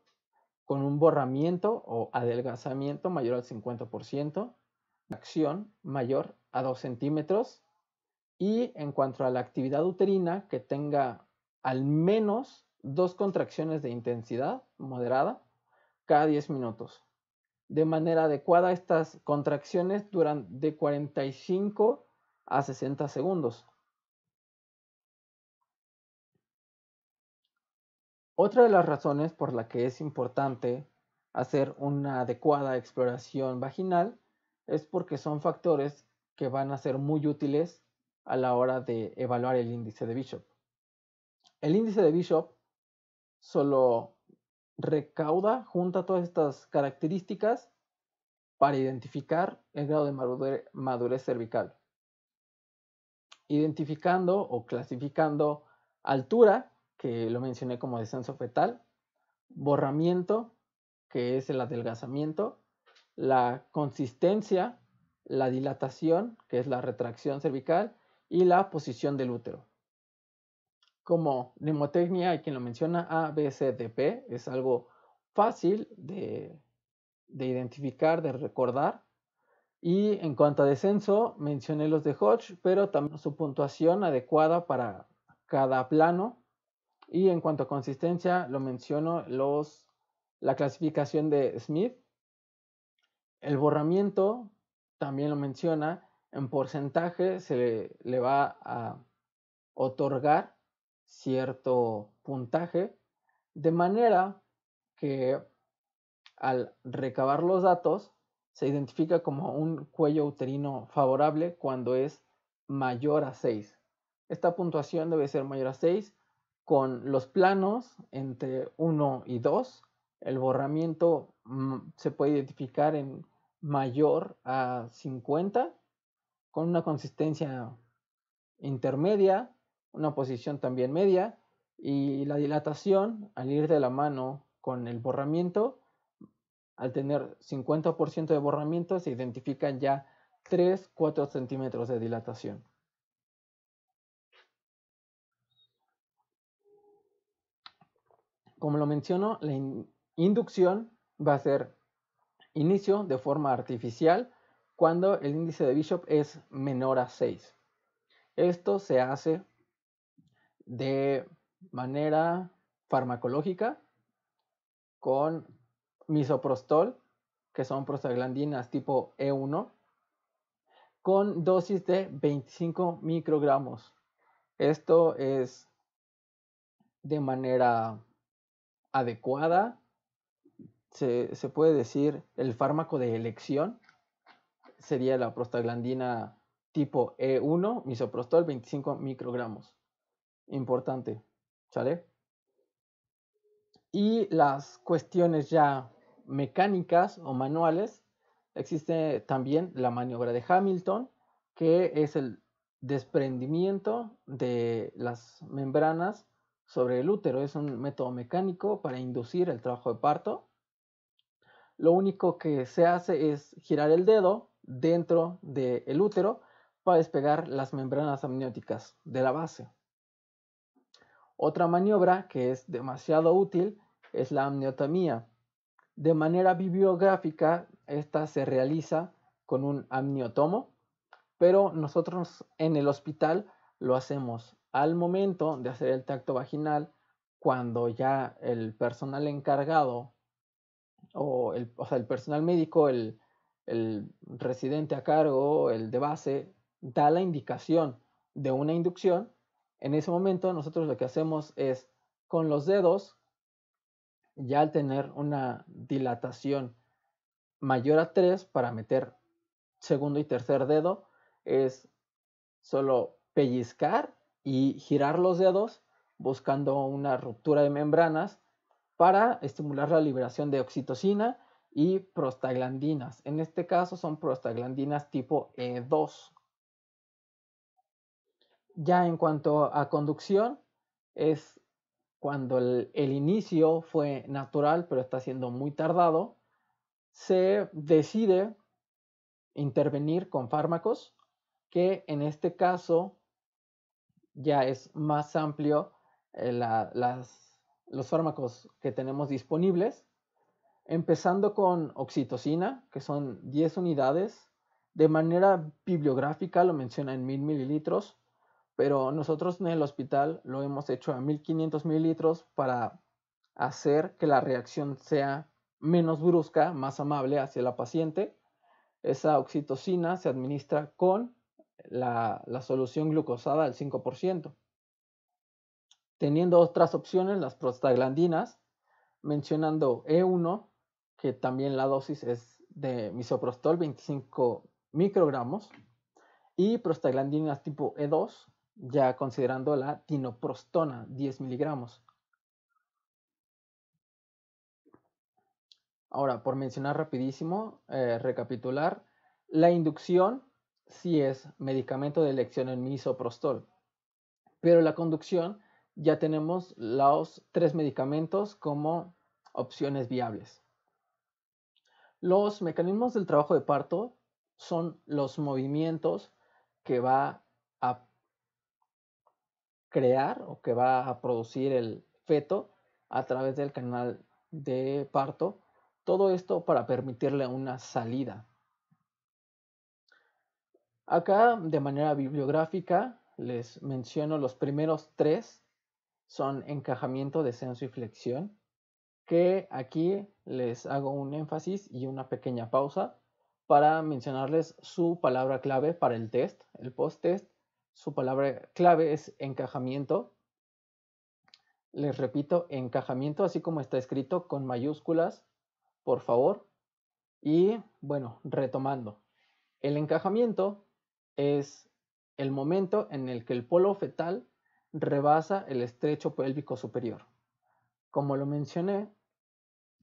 con un borramiento o adelgazamiento mayor al 50%, acción mayor a 2 centímetros y en cuanto a la actividad uterina que tenga al menos dos contracciones de intensidad moderada cada 10 minutos. De manera adecuada estas contracciones duran de 45 a 60 segundos. Otra de las razones por la que es importante hacer una adecuada exploración vaginal es porque son factores que van a ser muy útiles a la hora de evaluar el índice de Bishop. El índice de Bishop solo recauda, junta todas estas características para identificar el grado de madurez cervical. Identificando o clasificando altura que lo mencioné como descenso fetal, borramiento, que es el adelgazamiento, la consistencia, la dilatación, que es la retracción cervical, y la posición del útero. Como mnemotecnia, hay quien lo menciona, ABCDP, es algo fácil de, de identificar, de recordar. Y en cuanto a descenso, mencioné los de Hodge, pero también su puntuación adecuada para cada plano y en cuanto a consistencia, lo menciono los, la clasificación de Smith. El borramiento también lo menciona. En porcentaje se le, le va a otorgar cierto puntaje, de manera que al recabar los datos se identifica como un cuello uterino favorable cuando es mayor a 6. Esta puntuación debe ser mayor a 6 con los planos entre 1 y 2, el borramiento mm, se puede identificar en mayor a 50, con una consistencia intermedia, una posición también media, y la dilatación al ir de la mano con el borramiento, al tener 50% de borramiento, se identifican ya 3-4 centímetros de dilatación. como lo menciono, la inducción va a ser inicio de forma artificial cuando el índice de Bishop es menor a 6. Esto se hace de manera farmacológica con misoprostol, que son prostaglandinas tipo E1, con dosis de 25 microgramos. Esto es de manera adecuada, se, puede decir el fármaco de elección, sería la prostaglandina tipo E1, misoprostol, 25 microgramos. Importante, ¿sale? Y las cuestiones ya mecánicas o manuales, existe también la maniobra de Hamilton, que es el desprendimiento de las membranas sobre el útero. Es un método mecánico para inducir el trabajo de parto. Lo único que se hace es girar el dedo dentro del útero para despegar las membranas amnióticas de la base. Otra maniobra que es demasiado útil es la amniotomía. De manera bibliográfica, esta se realiza con un amniotomo, pero nosotros en el hospital lo hacemos al momento de hacer el tacto vaginal, cuando ya el personal encargado o, el, sea, el personal médico, el, el residente a cargo, el de base, da la indicación de una inducción, en ese momento nosotros lo que hacemos es con los dedos, ya al tener una dilatación mayor a 3 para meter segundo y tercer dedo, es solo pellizcar y girar los dedos buscando una ruptura de membranas para estimular la liberación de oxitocina y prostaglandinas. En este caso son prostaglandinas tipo E2. Ya en cuanto a conducción, es cuando el, inicio fue natural pero está siendo muy tardado, se decide intervenir con fármacos que en este caso ya es más amplio eh, los fármacos que tenemos disponibles, empezando con oxitocina, que son 10 unidades. De manera bibliográfica lo menciona en 1000 mililitros, pero nosotros en el hospital lo hemos hecho a 1500 mililitros para hacer que la reacción sea menos brusca, más amable hacia la paciente. Esa oxitocina se administra con la, solución glucosada al 5%. Teniendo otras opciones, las prostaglandinas, mencionando E1, que también la dosis es de misoprostol, 25 microgramos, y prostaglandinas tipo E2, ya considerando la tinoprostona, 10 miligramos. Ahora, por mencionar rapidísimo, eh, recapitular, la inducción si es medicamento de elección en misoprostol. Pero la conducción ya tenemos los tres medicamentos como opciones viables. Los mecanismos del trabajo de parto son los movimientos que va a crear o que va a producir el feto a través del canal de parto. Todo esto para permitirle una salida. Acá, de manera bibliográfica, les menciono los primeros tres, son encajamiento, descenso y flexión, que aquí les hago un énfasis y una pequeña pausa para mencionarles su palabra clave para el test, el post-test. Su palabra clave es encajamiento. Les repito, encajamiento, así como está escrito con mayúsculas, por favor. Y bueno, retomando. El encajamiento es el momento en el que el polo fetal rebasa el estrecho pélvico superior. Como lo mencioné,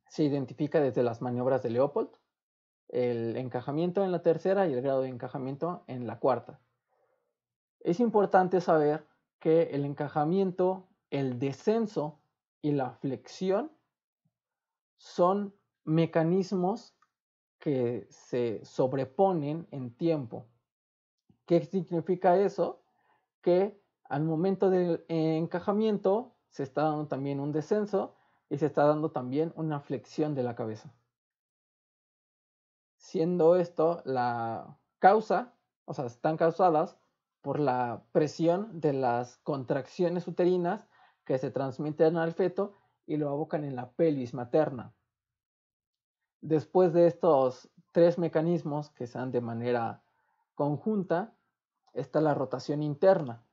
se identifica desde las maniobras de Leopold, el encajamiento en la tercera y el grado de encajamiento en la cuarta. Es importante saber que el encajamiento, el descenso y la flexión son mecanismos que se sobreponen en tiempo ¿Qué significa eso? Que al momento del encajamiento se está dando también un descenso y se está dando también una flexión de la cabeza. Siendo esto la causa, o sea, están causadas por la presión de las contracciones uterinas que se transmiten al feto y lo abocan en la pelvis materna. Después de estos tres mecanismos que se dan de manera conjunta está la rotación interna,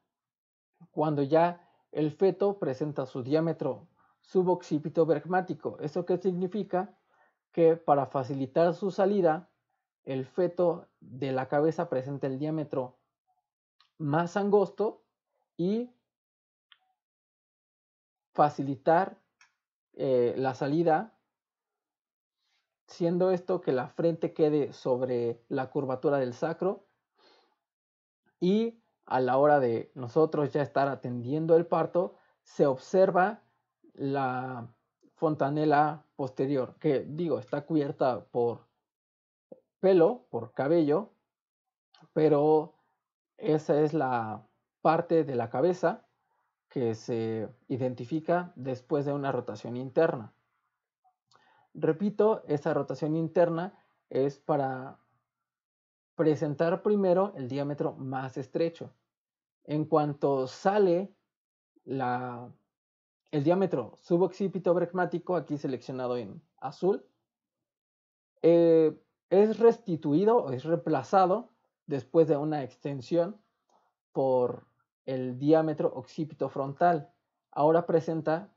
cuando ya el feto presenta su diámetro suboccipito bergmático. ¿Eso qué significa? Que para facilitar su salida, el feto de la cabeza presenta el diámetro más angosto y facilitar eh, la salida, siendo esto que la frente quede sobre la curvatura del sacro y a la hora de nosotros ya estar atendiendo el parto, se observa la fontanela posterior, que digo, está cubierta por pelo, por cabello, pero esa es la parte de la cabeza que se identifica después de una rotación interna. Repito, esa rotación interna es para presentar primero el diámetro más estrecho. En cuanto sale el diámetro suboccipito bregmático, aquí seleccionado en azul, eh, es restituido o es reemplazado después de una extensión por el diámetro occipito frontal. Ahora presenta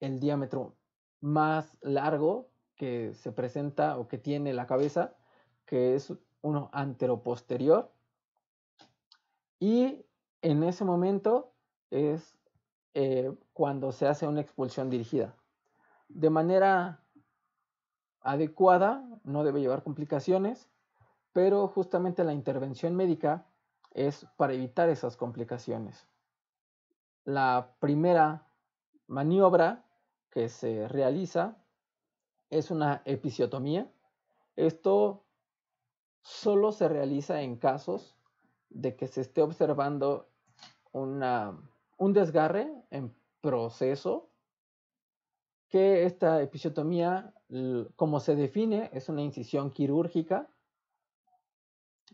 el diámetro más largo que se presenta o que tiene la cabeza, que es uno anteroposterior. Y en ese momento es eh, cuando se hace una expulsión dirigida. De manera adecuada, no debe llevar complicaciones, pero justamente la intervención médica es para evitar esas complicaciones. La primera maniobra que se realiza es una episiotomía. Esto solo se realiza en casos de que se esté observando un desgarre en proceso, que esta episiotomía, como se define, es una incisión quirúrgica.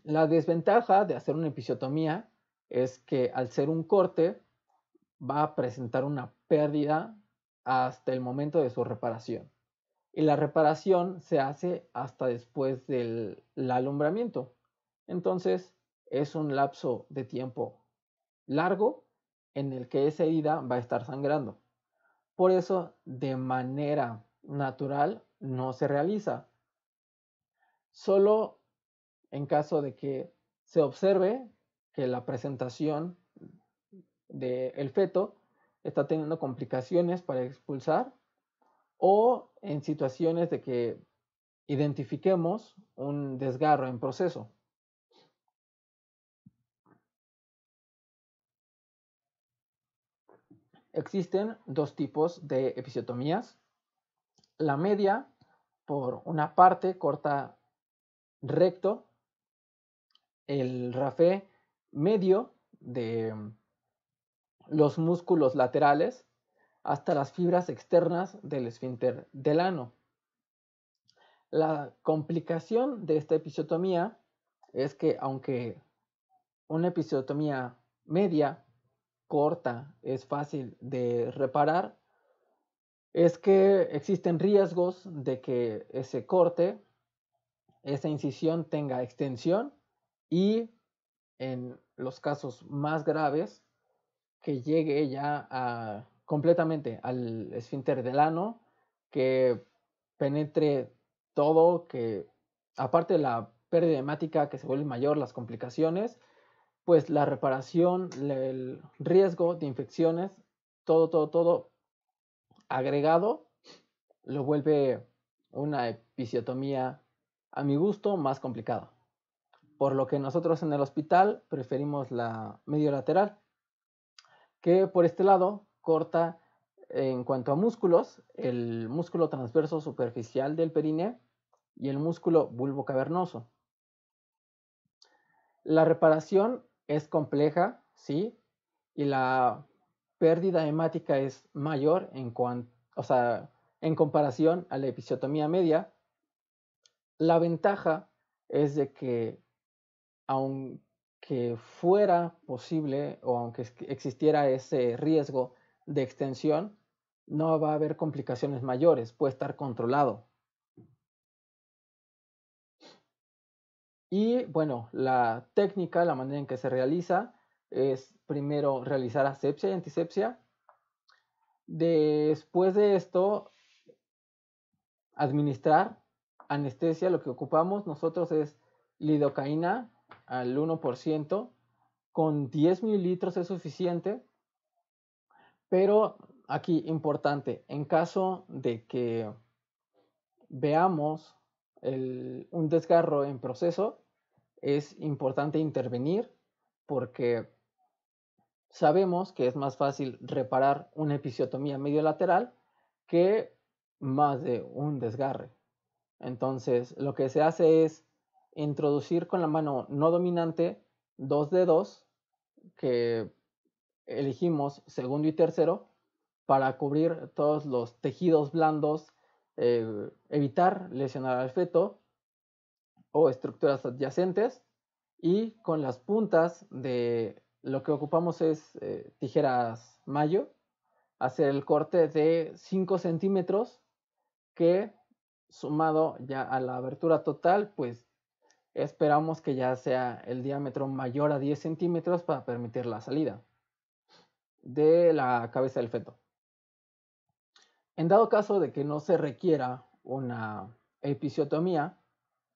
La desventaja de hacer una episiotomía es que al ser un corte va a presentar una pérdida hasta el momento de su reparación y la reparación se hace hasta después del alumbramiento. Entonces es un lapso de tiempo largo en el que esa herida va a estar sangrando. Por eso de manera natural no se realiza. Solo en caso de que se observe que la presentación del el feto está teniendo complicaciones para expulsar o en situaciones de que identifiquemos un desgarro en proceso. Existen dos tipos de episiotomías. La media por una parte corta recto, el rafé medio de los músculos laterales hasta las fibras externas del esfínter del ano. La complicación de esta episiotomía es que aunque una episiotomía media, corta, es fácil de reparar, es que existen riesgos de que ese corte, esa incisión tenga extensión y en los casos más graves que llegue ya a completamente al esfínter del ano, que penetre todo, que aparte de la pérdida hemática que se vuelve mayor, las complicaciones, pues la reparación, el riesgo de infecciones, todo, todo, todo agregado, lo vuelve una episiotomía a mi gusto más complicada. Por lo que nosotros en el hospital preferimos la medio lateral, que por este lado corta eh, en cuanto a músculos, el músculo transverso superficial del perineo y el músculo bulbo cavernoso. La reparación es compleja, sí, y la pérdida hemática es mayor en, o sea, en comparación a la episiotomía media. La ventaja es de que, aunque fuera posible o aunque existiera ese riesgo de extensión, no va a haber complicaciones mayores, puede estar controlado. Y bueno, la técnica, la manera en que se realiza es primero realizar asepsia y antisepsia. Después de esto, administrar anestesia. Lo que ocupamos nosotros es lidocaína al 1%. Con 10 mililitros es suficiente pero aquí, importante, en caso de que veamos un desgarro en proceso, es importante intervenir porque sabemos que es más fácil reparar una episiotomía medio lateral que más de un desgarre. Entonces, lo que se hace es introducir con la mano no dominante dos dedos que elegimos segundo y tercero para cubrir todos los tejidos blandos, eh, evitar lesionar al feto o estructuras adyacentes y con las puntas de lo que ocupamos es eh, tijeras mayo, hacer el corte de 5 centímetros que sumado ya a la abertura total, pues esperamos que ya sea el diámetro mayor a 10 centímetros para permitir la salida de la cabeza del feto. En dado caso de que no se requiera una episiotomía,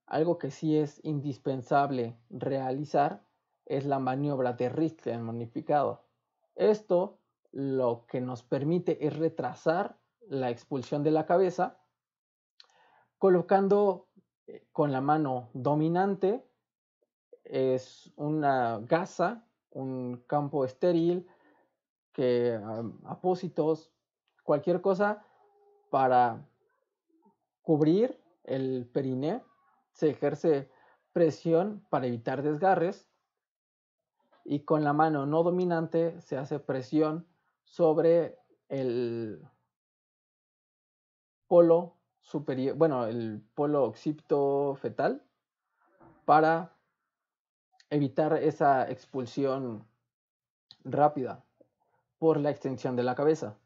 algo que sí es indispensable realizar es la maniobra de richter magnificado. Esto lo que nos permite es retrasar la expulsión de la cabeza colocando eh, con la mano dominante es una gasa, un campo estéril que apósitos, cualquier cosa para cubrir el periné, se ejerce presión para evitar desgarres y con la mano no dominante se hace presión sobre el polo superior, bueno, el polo occipito fetal para evitar esa expulsión rápida por la extensión de la cabeza.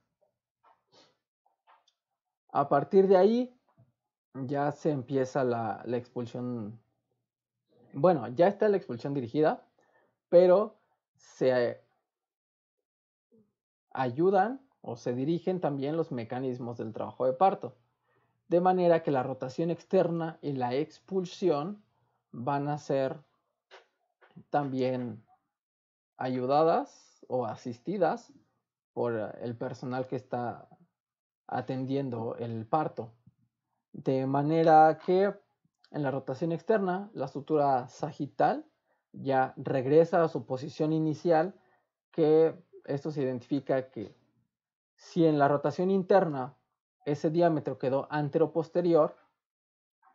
A partir de ahí ya se empieza la, expulsión. Bueno, ya está la expulsión dirigida, pero se ayudan o se dirigen también los mecanismos del trabajo de parto. De manera que la rotación externa y la expulsión van a ser también ayudadas o asistidas por eh, el personal que está atendiendo el parto. De manera que en la rotación externa, la estructura sagital ya regresa a su posición inicial, que esto se identifica que si en la rotación interna ese diámetro quedó antero-posterior,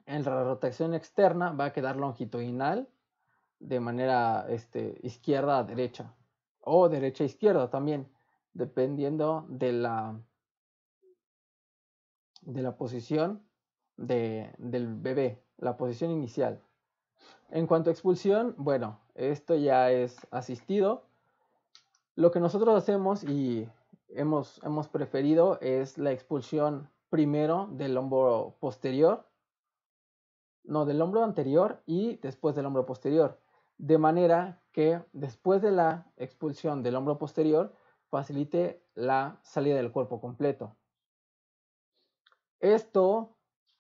en la rotación externa va a quedar longitudinal de manera este, izquierda a derecha o derecha e izquierda también, dependiendo de la, de la posición del bebé, la posición inicial. En cuanto a expulsión, bueno, esto ya es asistido. Lo que nosotros hacemos y hemos, hemos preferido es la expulsión primero del hombro posterior, no, del hombro anterior y después del hombro posterior, de manera que después de la expulsión del hombro posterior facilite la salida del cuerpo completo. Esto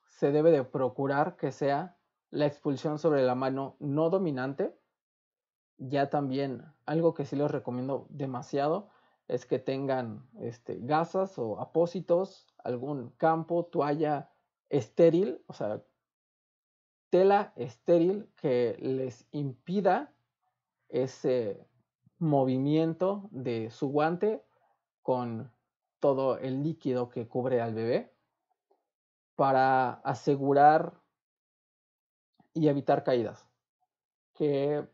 se debe de procurar que sea la expulsión sobre la mano no dominante. Ya también algo que sí les recomiendo demasiado es que tengan este, gasas o apósitos, algún campo, toalla estéril, o sea, tela estéril que les impida ese movimiento de su guante con todo el líquido que cubre al bebé para asegurar y evitar caídas. Que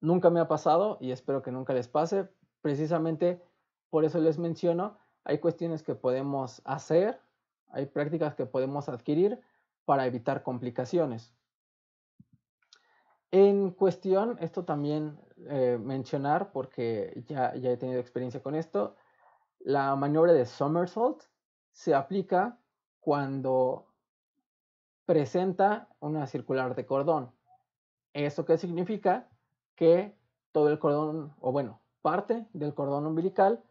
nunca me ha pasado y espero que nunca les pase. Precisamente por eso les menciono, hay cuestiones que podemos hacer, hay prácticas que podemos adquirir para evitar complicaciones. En cuestión, esto también eh, mencionar, porque ya, he tenido experiencia con esto, la maniobra de somersault se aplica cuando presenta una circular de cordón. ¿Eso qué significa? Que todo el cordón, o bueno, parte del cordón umbilical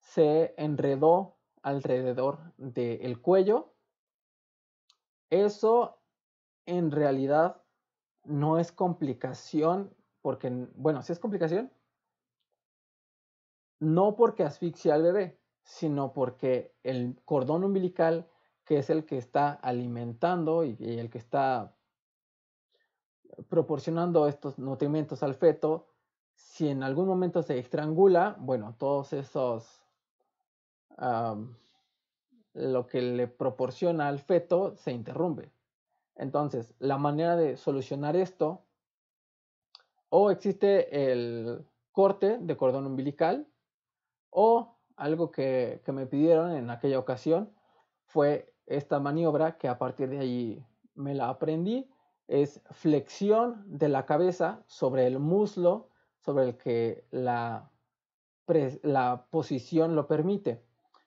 se enredó alrededor del cuello. Eso en realidad no es complicación, porque, bueno, si es complicación, no porque asfixia al bebé, sino porque el cordón umbilical, que es el que está alimentando y, el que está proporcionando estos nutrimentos al feto, si en algún momento se estrangula, bueno, todos esos, lo que le proporciona al feto se interrumpe. Entonces, la manera de solucionar esto, o existe el corte de cordón umbilical, o algo que, me pidieron en aquella ocasión, fue esta maniobra que a partir de allí me la aprendí, es flexión de la cabeza sobre el muslo sobre el que la posición lo permite.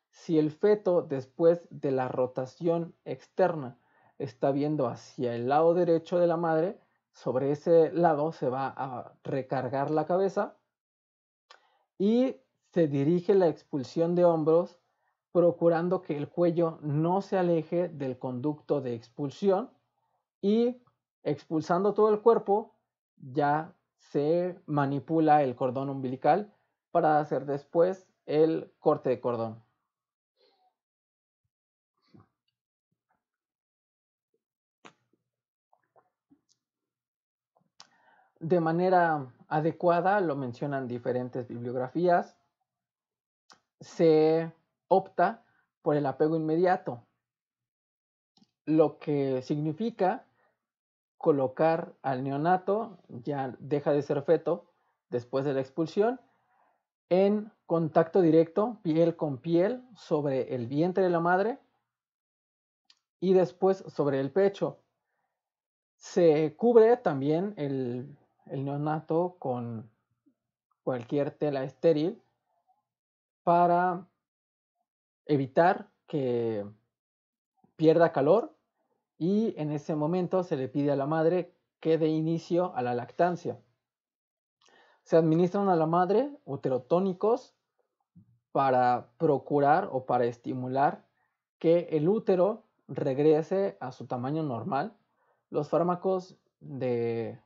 Si el feto después de la rotación externa está viendo hacia el lado derecho de la madre, sobre ese lado se va a recargar la cabeza y se dirige la expulsión de hombros procurando que el cuello no se aleje del conducto de expulsión y expulsando todo el cuerpo ya se manipula el cordón umbilical para hacer después el corte de cordón. de manera adecuada, lo mencionan diferentes bibliografías, se opta por el apego inmediato, lo que significa colocar al neonato, ya deja de ser feto después de la expulsión, en contacto directo, piel con piel, sobre el vientre de la madre y después sobre el pecho. Se cubre también el el neonato con cualquier tela estéril para evitar que pierda calor y en ese momento se le pide a la madre que dé inicio a la lactancia. Se administran a la madre uterotónicos para procurar o para estimular que el útero regrese a su tamaño normal. Los fármacos de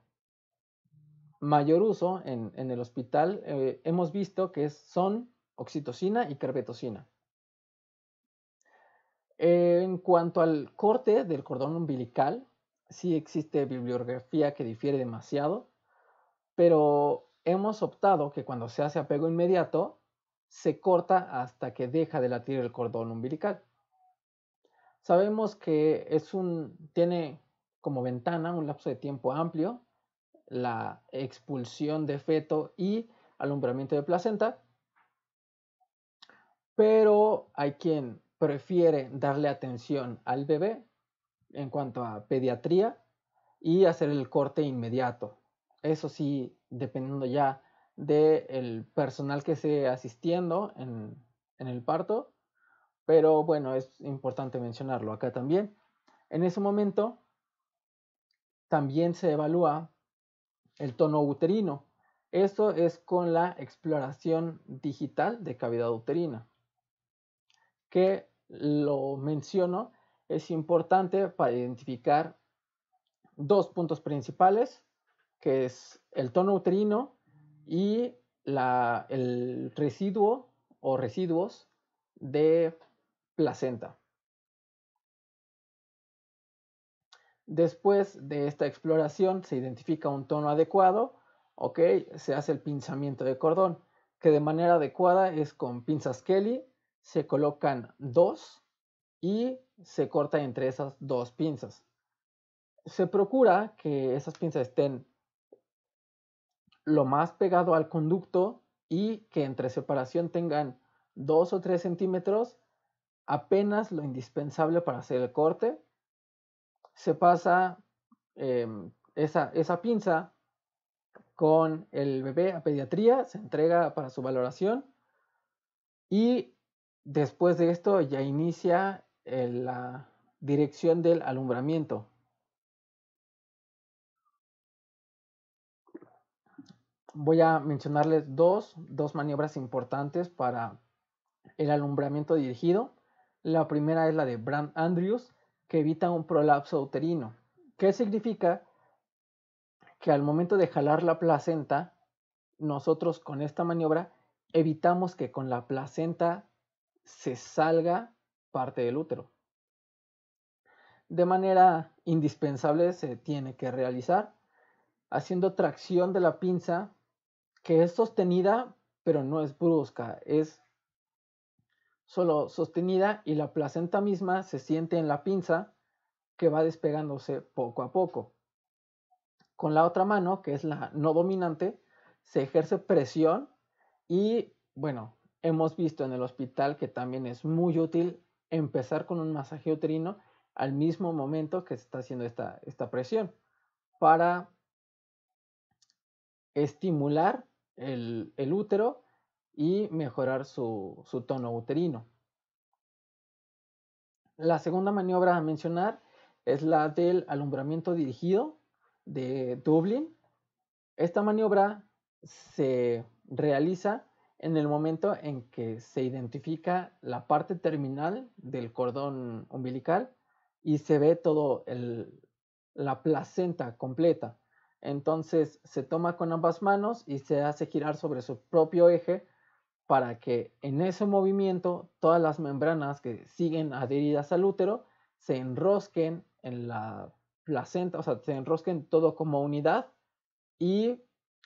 mayor uso en, el hospital eh, hemos visto que son oxitocina y carbetocina. En cuanto al corte del cordón umbilical, sí existe bibliografía que difiere demasiado, pero hemos optado que cuando se hace apego inmediato, se corta hasta que deja de latir el cordón umbilical. Sabemos que es un, tiene como ventana un lapso de tiempo amplio la expulsión de feto y alumbramiento de placenta, pero hay quien prefiere darle atención al bebé en cuanto a pediatría y hacer el corte inmediato. Eso sí, dependiendo ya del personal que esté asistiendo en el parto, pero bueno, es importante mencionarlo acá también. En ese momento, también se evalúa el tono uterino. Esto es con la exploración digital de cavidad uterina, que lo menciono, es importante para identificar dos puntos principales, que es el tono uterino y el residuo o residuos de placenta. Después de esta exploración se identifica un tono adecuado, ok, se hace el pinzamiento de cordón, que de manera adecuada es con pinzas Kelly, se colocan dos y se corta entre esas dos pinzas. Se procura que esas pinzas estén lo más pegado al conducto y que entre separación tengan dos o tres centímetros, apenas lo indispensable para hacer el corte se pasa em, esa, pinza con el bebé a pediatría, se entrega para su valoración y después de esto ya inicia la dirección del alumbramiento. Voy a mencionarles dos, dos maniobras importantes para el alumbramiento dirigido. La primera es la de Brand Andrews, que evita un prolapso uterino. ¿Qué significa? Que al momento de jalar la placenta, nosotros con esta maniobra evitamos que con la placenta se salga parte del útero. De manera indispensable se tiene que realizar haciendo tracción de la pinza que es sostenida pero no es brusca, es solo sostenida y la placenta misma se siente en la pinza que va despegándose poco a poco. Con la otra mano, que es la no dominante, se ejerce presión y, bueno, hemos visto en el hospital que también es muy útil empezar con un masaje uterino al mismo momento que se está haciendo esta, presión para estimular el útero y mejorar su, tono uterino. La segunda maniobra a mencionar es la del alumbramiento dirigido de Dublin. Esta maniobra se realiza en el momento en que se identifica la parte terminal del cordón umbilical y se ve todo la placenta completa. Entonces se toma con ambas manos y se hace girar sobre su propio eje para que en ese movimiento todas las membranas que siguen adheridas al útero se enrosquen en la placenta, o sea, se enrosquen todo como unidad y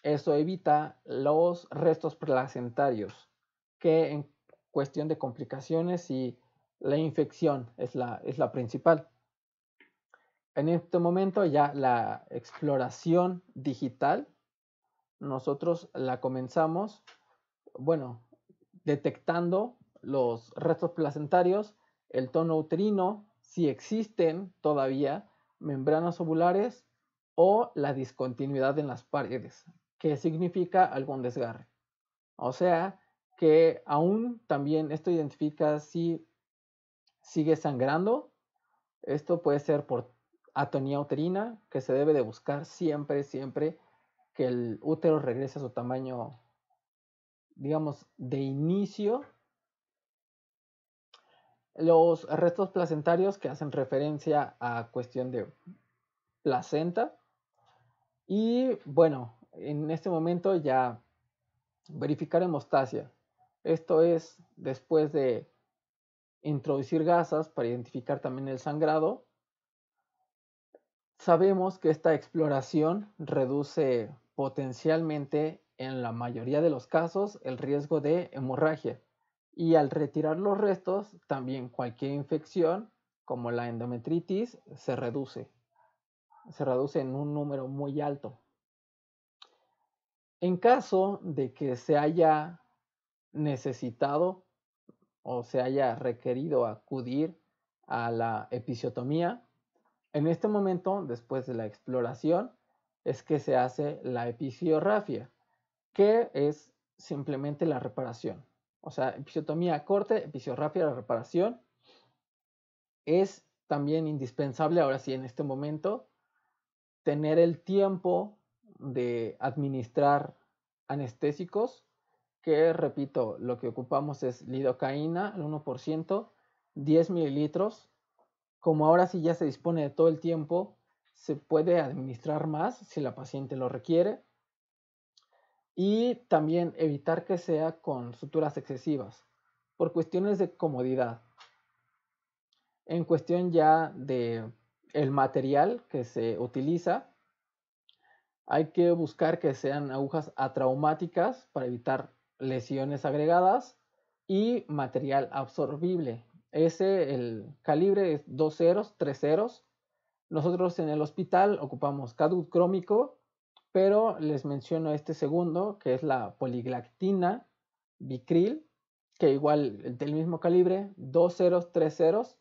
eso evita los restos placentarios, que en cuestión de complicaciones y la infección es la, es la principal. En este momento ya la exploración digital, nosotros la comenzamos, bueno, detectando los restos placentarios, el tono uterino, si existen todavía membranas ovulares o la discontinuidad en las paredes, que significa algún desgarre. O sea, que aún también esto identifica si sigue sangrando. Esto puede ser por atonía uterina, que se debe de buscar siempre, siempre que el útero regrese a su tamaño digamos, de inicio, los restos placentarios que hacen referencia a cuestión de placenta. Y bueno, en este momento ya verificar hemostasia. Esto es después de introducir gasas para identificar también el sangrado. Sabemos que esta exploración reduce potencialmente en la mayoría de los casos el riesgo de hemorragia y al retirar los restos también cualquier infección como la endometritis se reduce, se reduce en un número muy alto. En caso de que se haya necesitado o se haya requerido acudir a la episiotomía, en este momento, después de la exploración, es que se hace la episiorrafia, que es simplemente la reparación. O sea, episiotomía corte, la reparación. Es también indispensable, ahora sí, en este momento, tener el tiempo de administrar anestésicos, que repito, lo que ocupamos es lidocaína, el 1%, 10 mililitros. Como ahora sí ya se dispone de todo el tiempo, se puede administrar más si la paciente lo requiere y también evitar que sea con suturas excesivas por cuestiones de comodidad. En cuestión ya de el material que se utiliza, hay que buscar que sean agujas atraumáticas para evitar lesiones agregadas y material absorbible. Ese, el calibre es 2 ceros, 3 ceros. Nosotros en el hospital ocupamos caduc crómico pero les menciono este segundo, que es la poliglactina bicril, que igual del mismo calibre, dos ceros, tres ceros,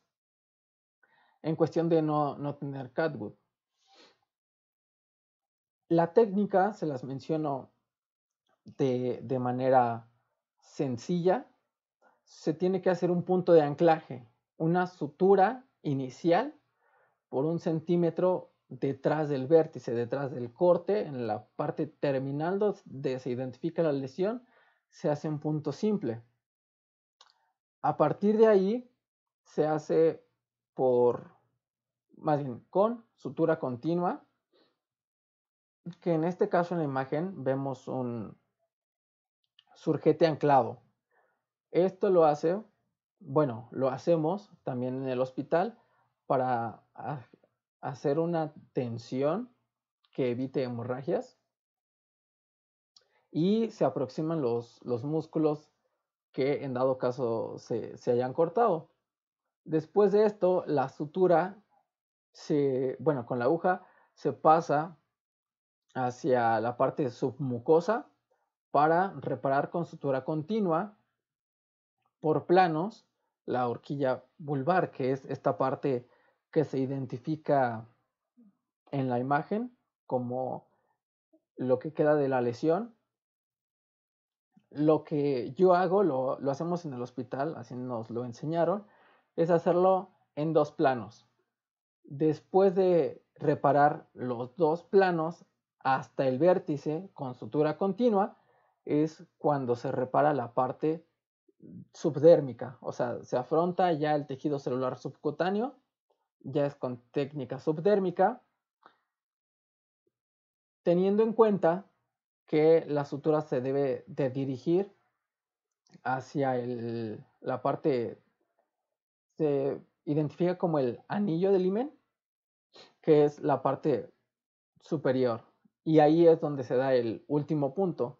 en cuestión de no, tener catwood. La técnica se las menciono de, de manera sencilla. Se tiene que hacer un punto de anclaje, una sutura inicial por un centímetro detrás del vértice, detrás del corte, en la parte terminal donde se identifica la lesión, se hace un punto simple. A partir de ahí se hace por, más con sutura continua, que en este caso en la imagen vemos un surjete anclado. Esto lo hace, bueno, lo hacemos también en el hospital para ah, hacer una tensión que evite hemorragias. Y se aproximan los, los músculos que en dado caso se, hayan cortado. Después de esto, la sutura, se, bueno, con la aguja se pasa hacia la parte submucosa para reparar con sutura continua por planos la horquilla vulvar, que es esta parte que se identifica en la imagen como lo que queda de la lesión. Lo que yo hago, lo, lo hacemos en el hospital, así nos lo enseñaron, es hacerlo en dos planos. Después de reparar los dos planos hasta el vértice con sutura continua, es cuando se repara la parte subdérmica, o sea, se afronta ya el tejido celular subcutáneo ya es con técnica subdérmica, teniendo en cuenta que la sutura se debe de dirigir hacia la parte, se identifica como el anillo del imen que es la parte superior. Y ahí es donde se da el último punto.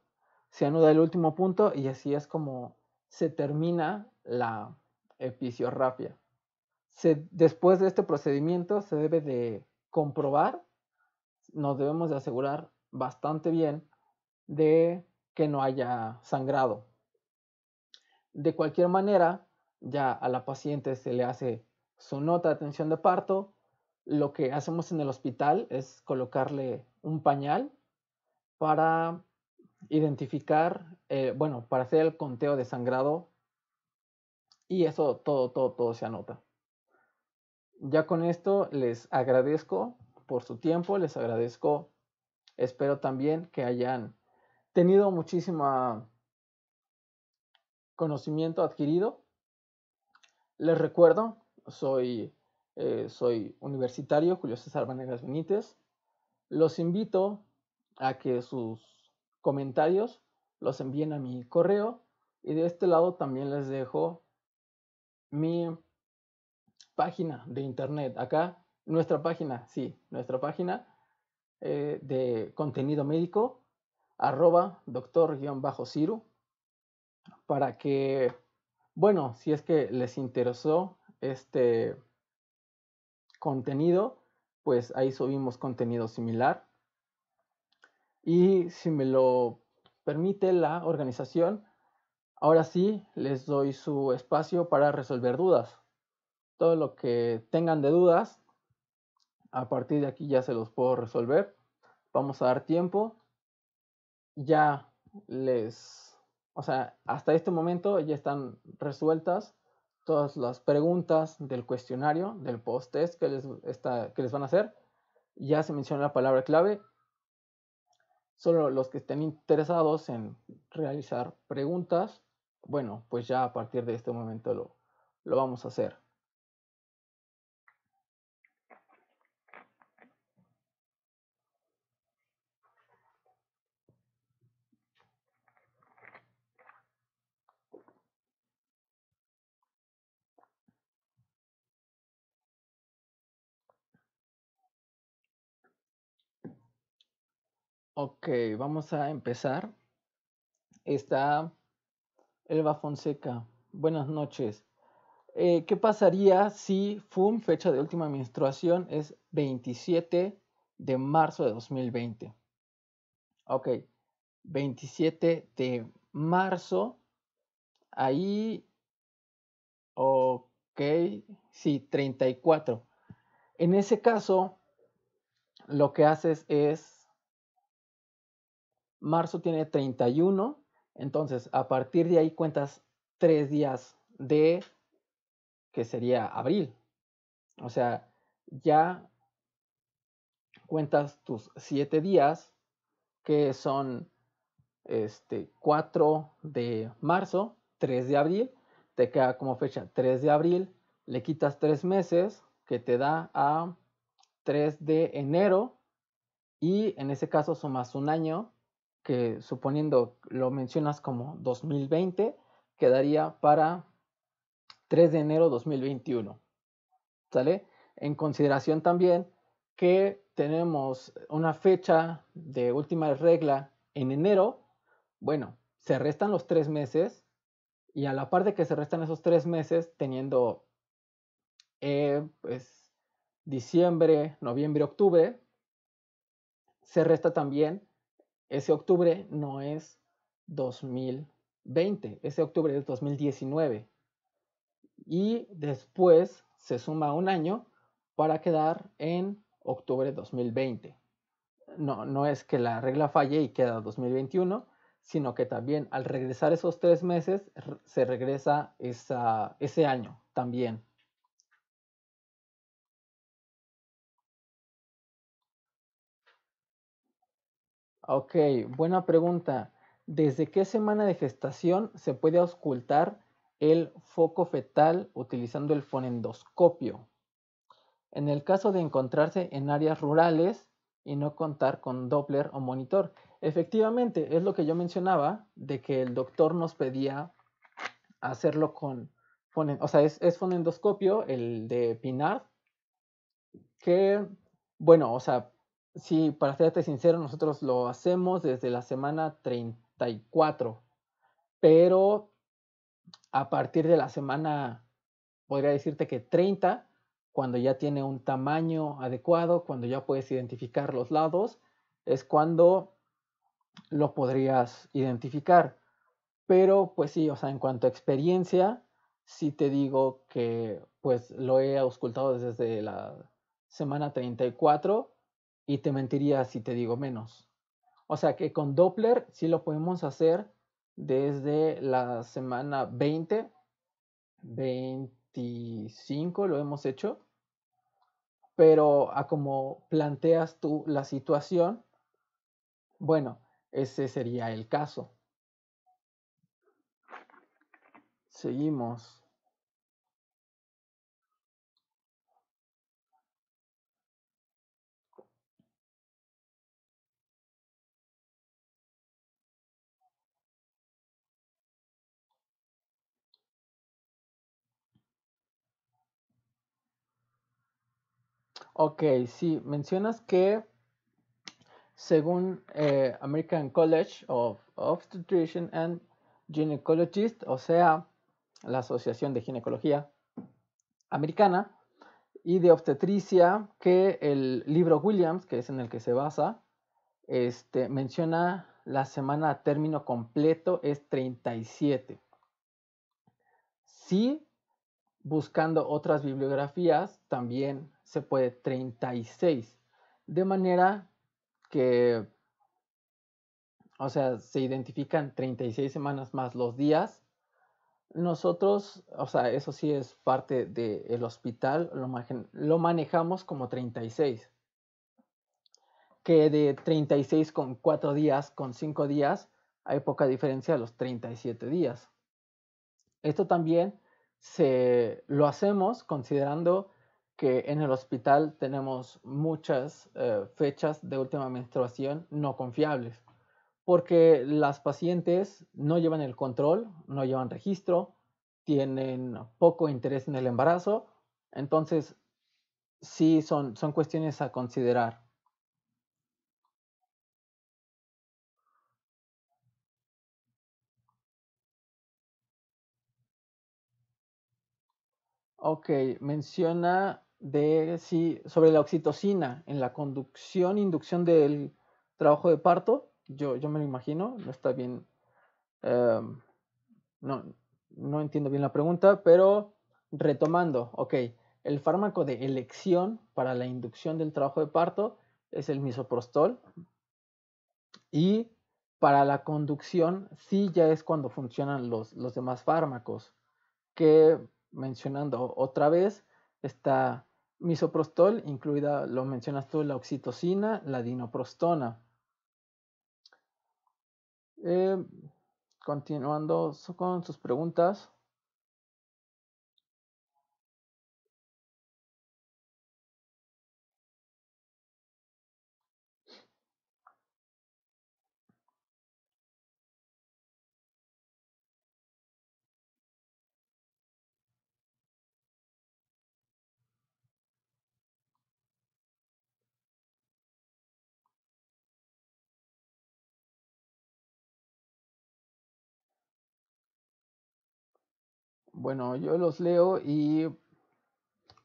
Se anuda el último punto y así es como se termina la episiorrafia después de este procedimiento se debe de comprobar, nos debemos de asegurar bastante bien de que no haya sangrado. De cualquier manera, ya a la paciente se le hace su nota de atención de parto. Lo que hacemos en el hospital es colocarle un pañal para identificar, eh, bueno, para hacer el conteo de sangrado y eso todo, todo, todo se anota ya con esto les agradezco por su tiempo, les agradezco, espero también que hayan tenido muchísimo conocimiento adquirido. Les recuerdo, soy, eh, soy universitario Julio César Vanegas Benítez. Los invito a que sus comentarios los envíen a mi correo y de este lado también les dejo mi página de internet. Acá, nuestra página, sí, nuestra página eh, de contenido médico, arroba doctor-ciru, para que, bueno, si es que les interesó este contenido, pues ahí subimos contenido similar. Y si me lo permite la organización, ahora sí les doy su espacio para resolver dudas todo lo que tengan de dudas, a partir de aquí ya se los puedo resolver. Vamos a dar tiempo. Ya les, o sea, hasta este momento ya están resueltas todas las preguntas del cuestionario, del post-test que les, que les van a hacer. Ya se menciona la palabra clave. Solo los que estén interesados en realizar preguntas, bueno, pues ya a partir de este momento lo vamos a hacer. Ok, vamos a empezar. Está Elba Fonseca. Buenas noches. Eh, ¿Qué pasaría si FUM, fecha de última menstruación, es 27 de marzo de 2020? Ok, 27 de marzo. Ahí, ok, sí, 34. En ese caso, lo que haces es marzo tiene 31, entonces a partir de ahí cuentas 3 días de que sería abril. O sea, ya cuentas tus 7 días, que son este, 4 de marzo, 3 de abril, te queda como fecha 3 de abril, le quitas 3 meses, que te da a 3 de enero, y en ese caso sumas un año, que suponiendo lo mencionas como 2020, quedaría para 3 de enero 2021. ¿Sale? En consideración también que tenemos una fecha de última regla en enero, bueno, se restan los tres meses y a la par de que se restan esos tres meses, teniendo eh, pues diciembre, noviembre, octubre, se resta también ese octubre no es 2020, ese octubre es 2019. Y después se suma un año para quedar en octubre 2020. No, no es que la regla falle y queda 2021, sino que también al regresar esos tres meses se regresa ese año también. Ok, buena pregunta. ¿Desde qué semana de gestación se puede auscultar el foco fetal utilizando el fonendoscopio? En el caso de encontrarse en áreas rurales y no contar con Doppler o monitor. Efectivamente, es lo que yo mencionaba de que el doctor nos pedía hacerlo con, o sea, es, fonendoscopio, el de Pinar. que, bueno, o sea, Sí, para serte sincero, nosotros lo hacemos desde la semana 34, pero a partir de la semana, podría decirte que 30, cuando ya tiene un tamaño adecuado, cuando ya puedes identificar los lados, es cuando lo podrías identificar. Pero pues sí, o sea, en cuanto a experiencia, si te digo que pues lo he auscultado desde la semana 34 y te mentiría si te digo menos. O sea que con Doppler sí lo podemos hacer desde la semana 20, 25 lo hemos hecho, pero a como planteas tú la situación, bueno, ese sería el caso. Seguimos. Ok, sí, mencionas que según eh, American College of Obstetrician and Gynecologist, o sea, la Asociación de Ginecología Americana y de Obstetricia, que el libro Williams, que es en el que se basa, este, menciona la semana a término completo es 37. Sí, buscando otras bibliografías, también se puede 36. De manera que, o sea, se identifican 36 semanas más los días. Nosotros, o sea, eso sí es parte del hospital, lo, lo manejamos como 36. Que de 36 con 4 días, con 5 días, hay poca diferencia a los 37 días. Esto también se lo hacemos considerando que en el hospital tenemos muchas eh, fechas de última menstruación no confiables, porque las pacientes no llevan el control, no llevan registro, tienen poco interés en el embarazo, entonces sí son, son cuestiones a considerar. Ok, menciona de si, sobre la oxitocina en la conducción, inducción del trabajo de parto. Yo, yo me lo imagino, no está bien. Em, no, entiendo bien la pregunta, pero retomando, ok, el fármaco de elección para la inducción del trabajo de parto es el misoprostol y para la conducción sí ya es cuando funcionan los, los demás fármacos, que mencionando otra vez está misoprostol, incluida, lo mencionas tú, la oxitocina, la dinoprostona. Eh, continuando con sus preguntas. Bueno, yo los leo y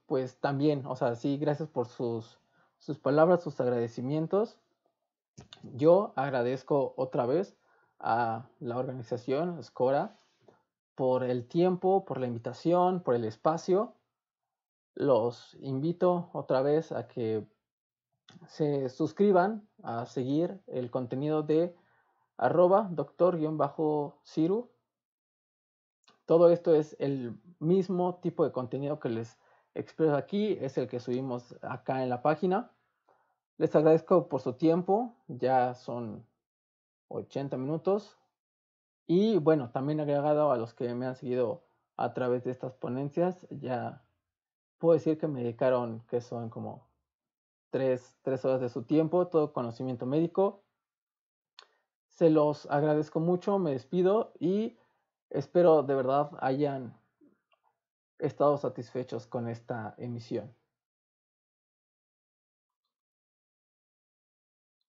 pues también, o sea, sí, gracias por sus, sus palabras, sus agradecimientos. Yo agradezco otra vez a la organización Scora por el tiempo, por la invitación, por el espacio. Los invito otra vez a que se suscriban a seguir el contenido de arroba doctor-ciru todo esto es el mismo tipo de contenido que les expreso aquí, es el que subimos acá en la página. Les agradezco por su tiempo, ya son 80 minutos. Y bueno, también agregado a los que me han seguido a través de estas ponencias, ya puedo decir que me dedicaron, que son como 3 horas de su tiempo, todo conocimiento médico. Se los agradezco mucho, me despido y Espero de verdad hayan estado satisfechos con esta emisión.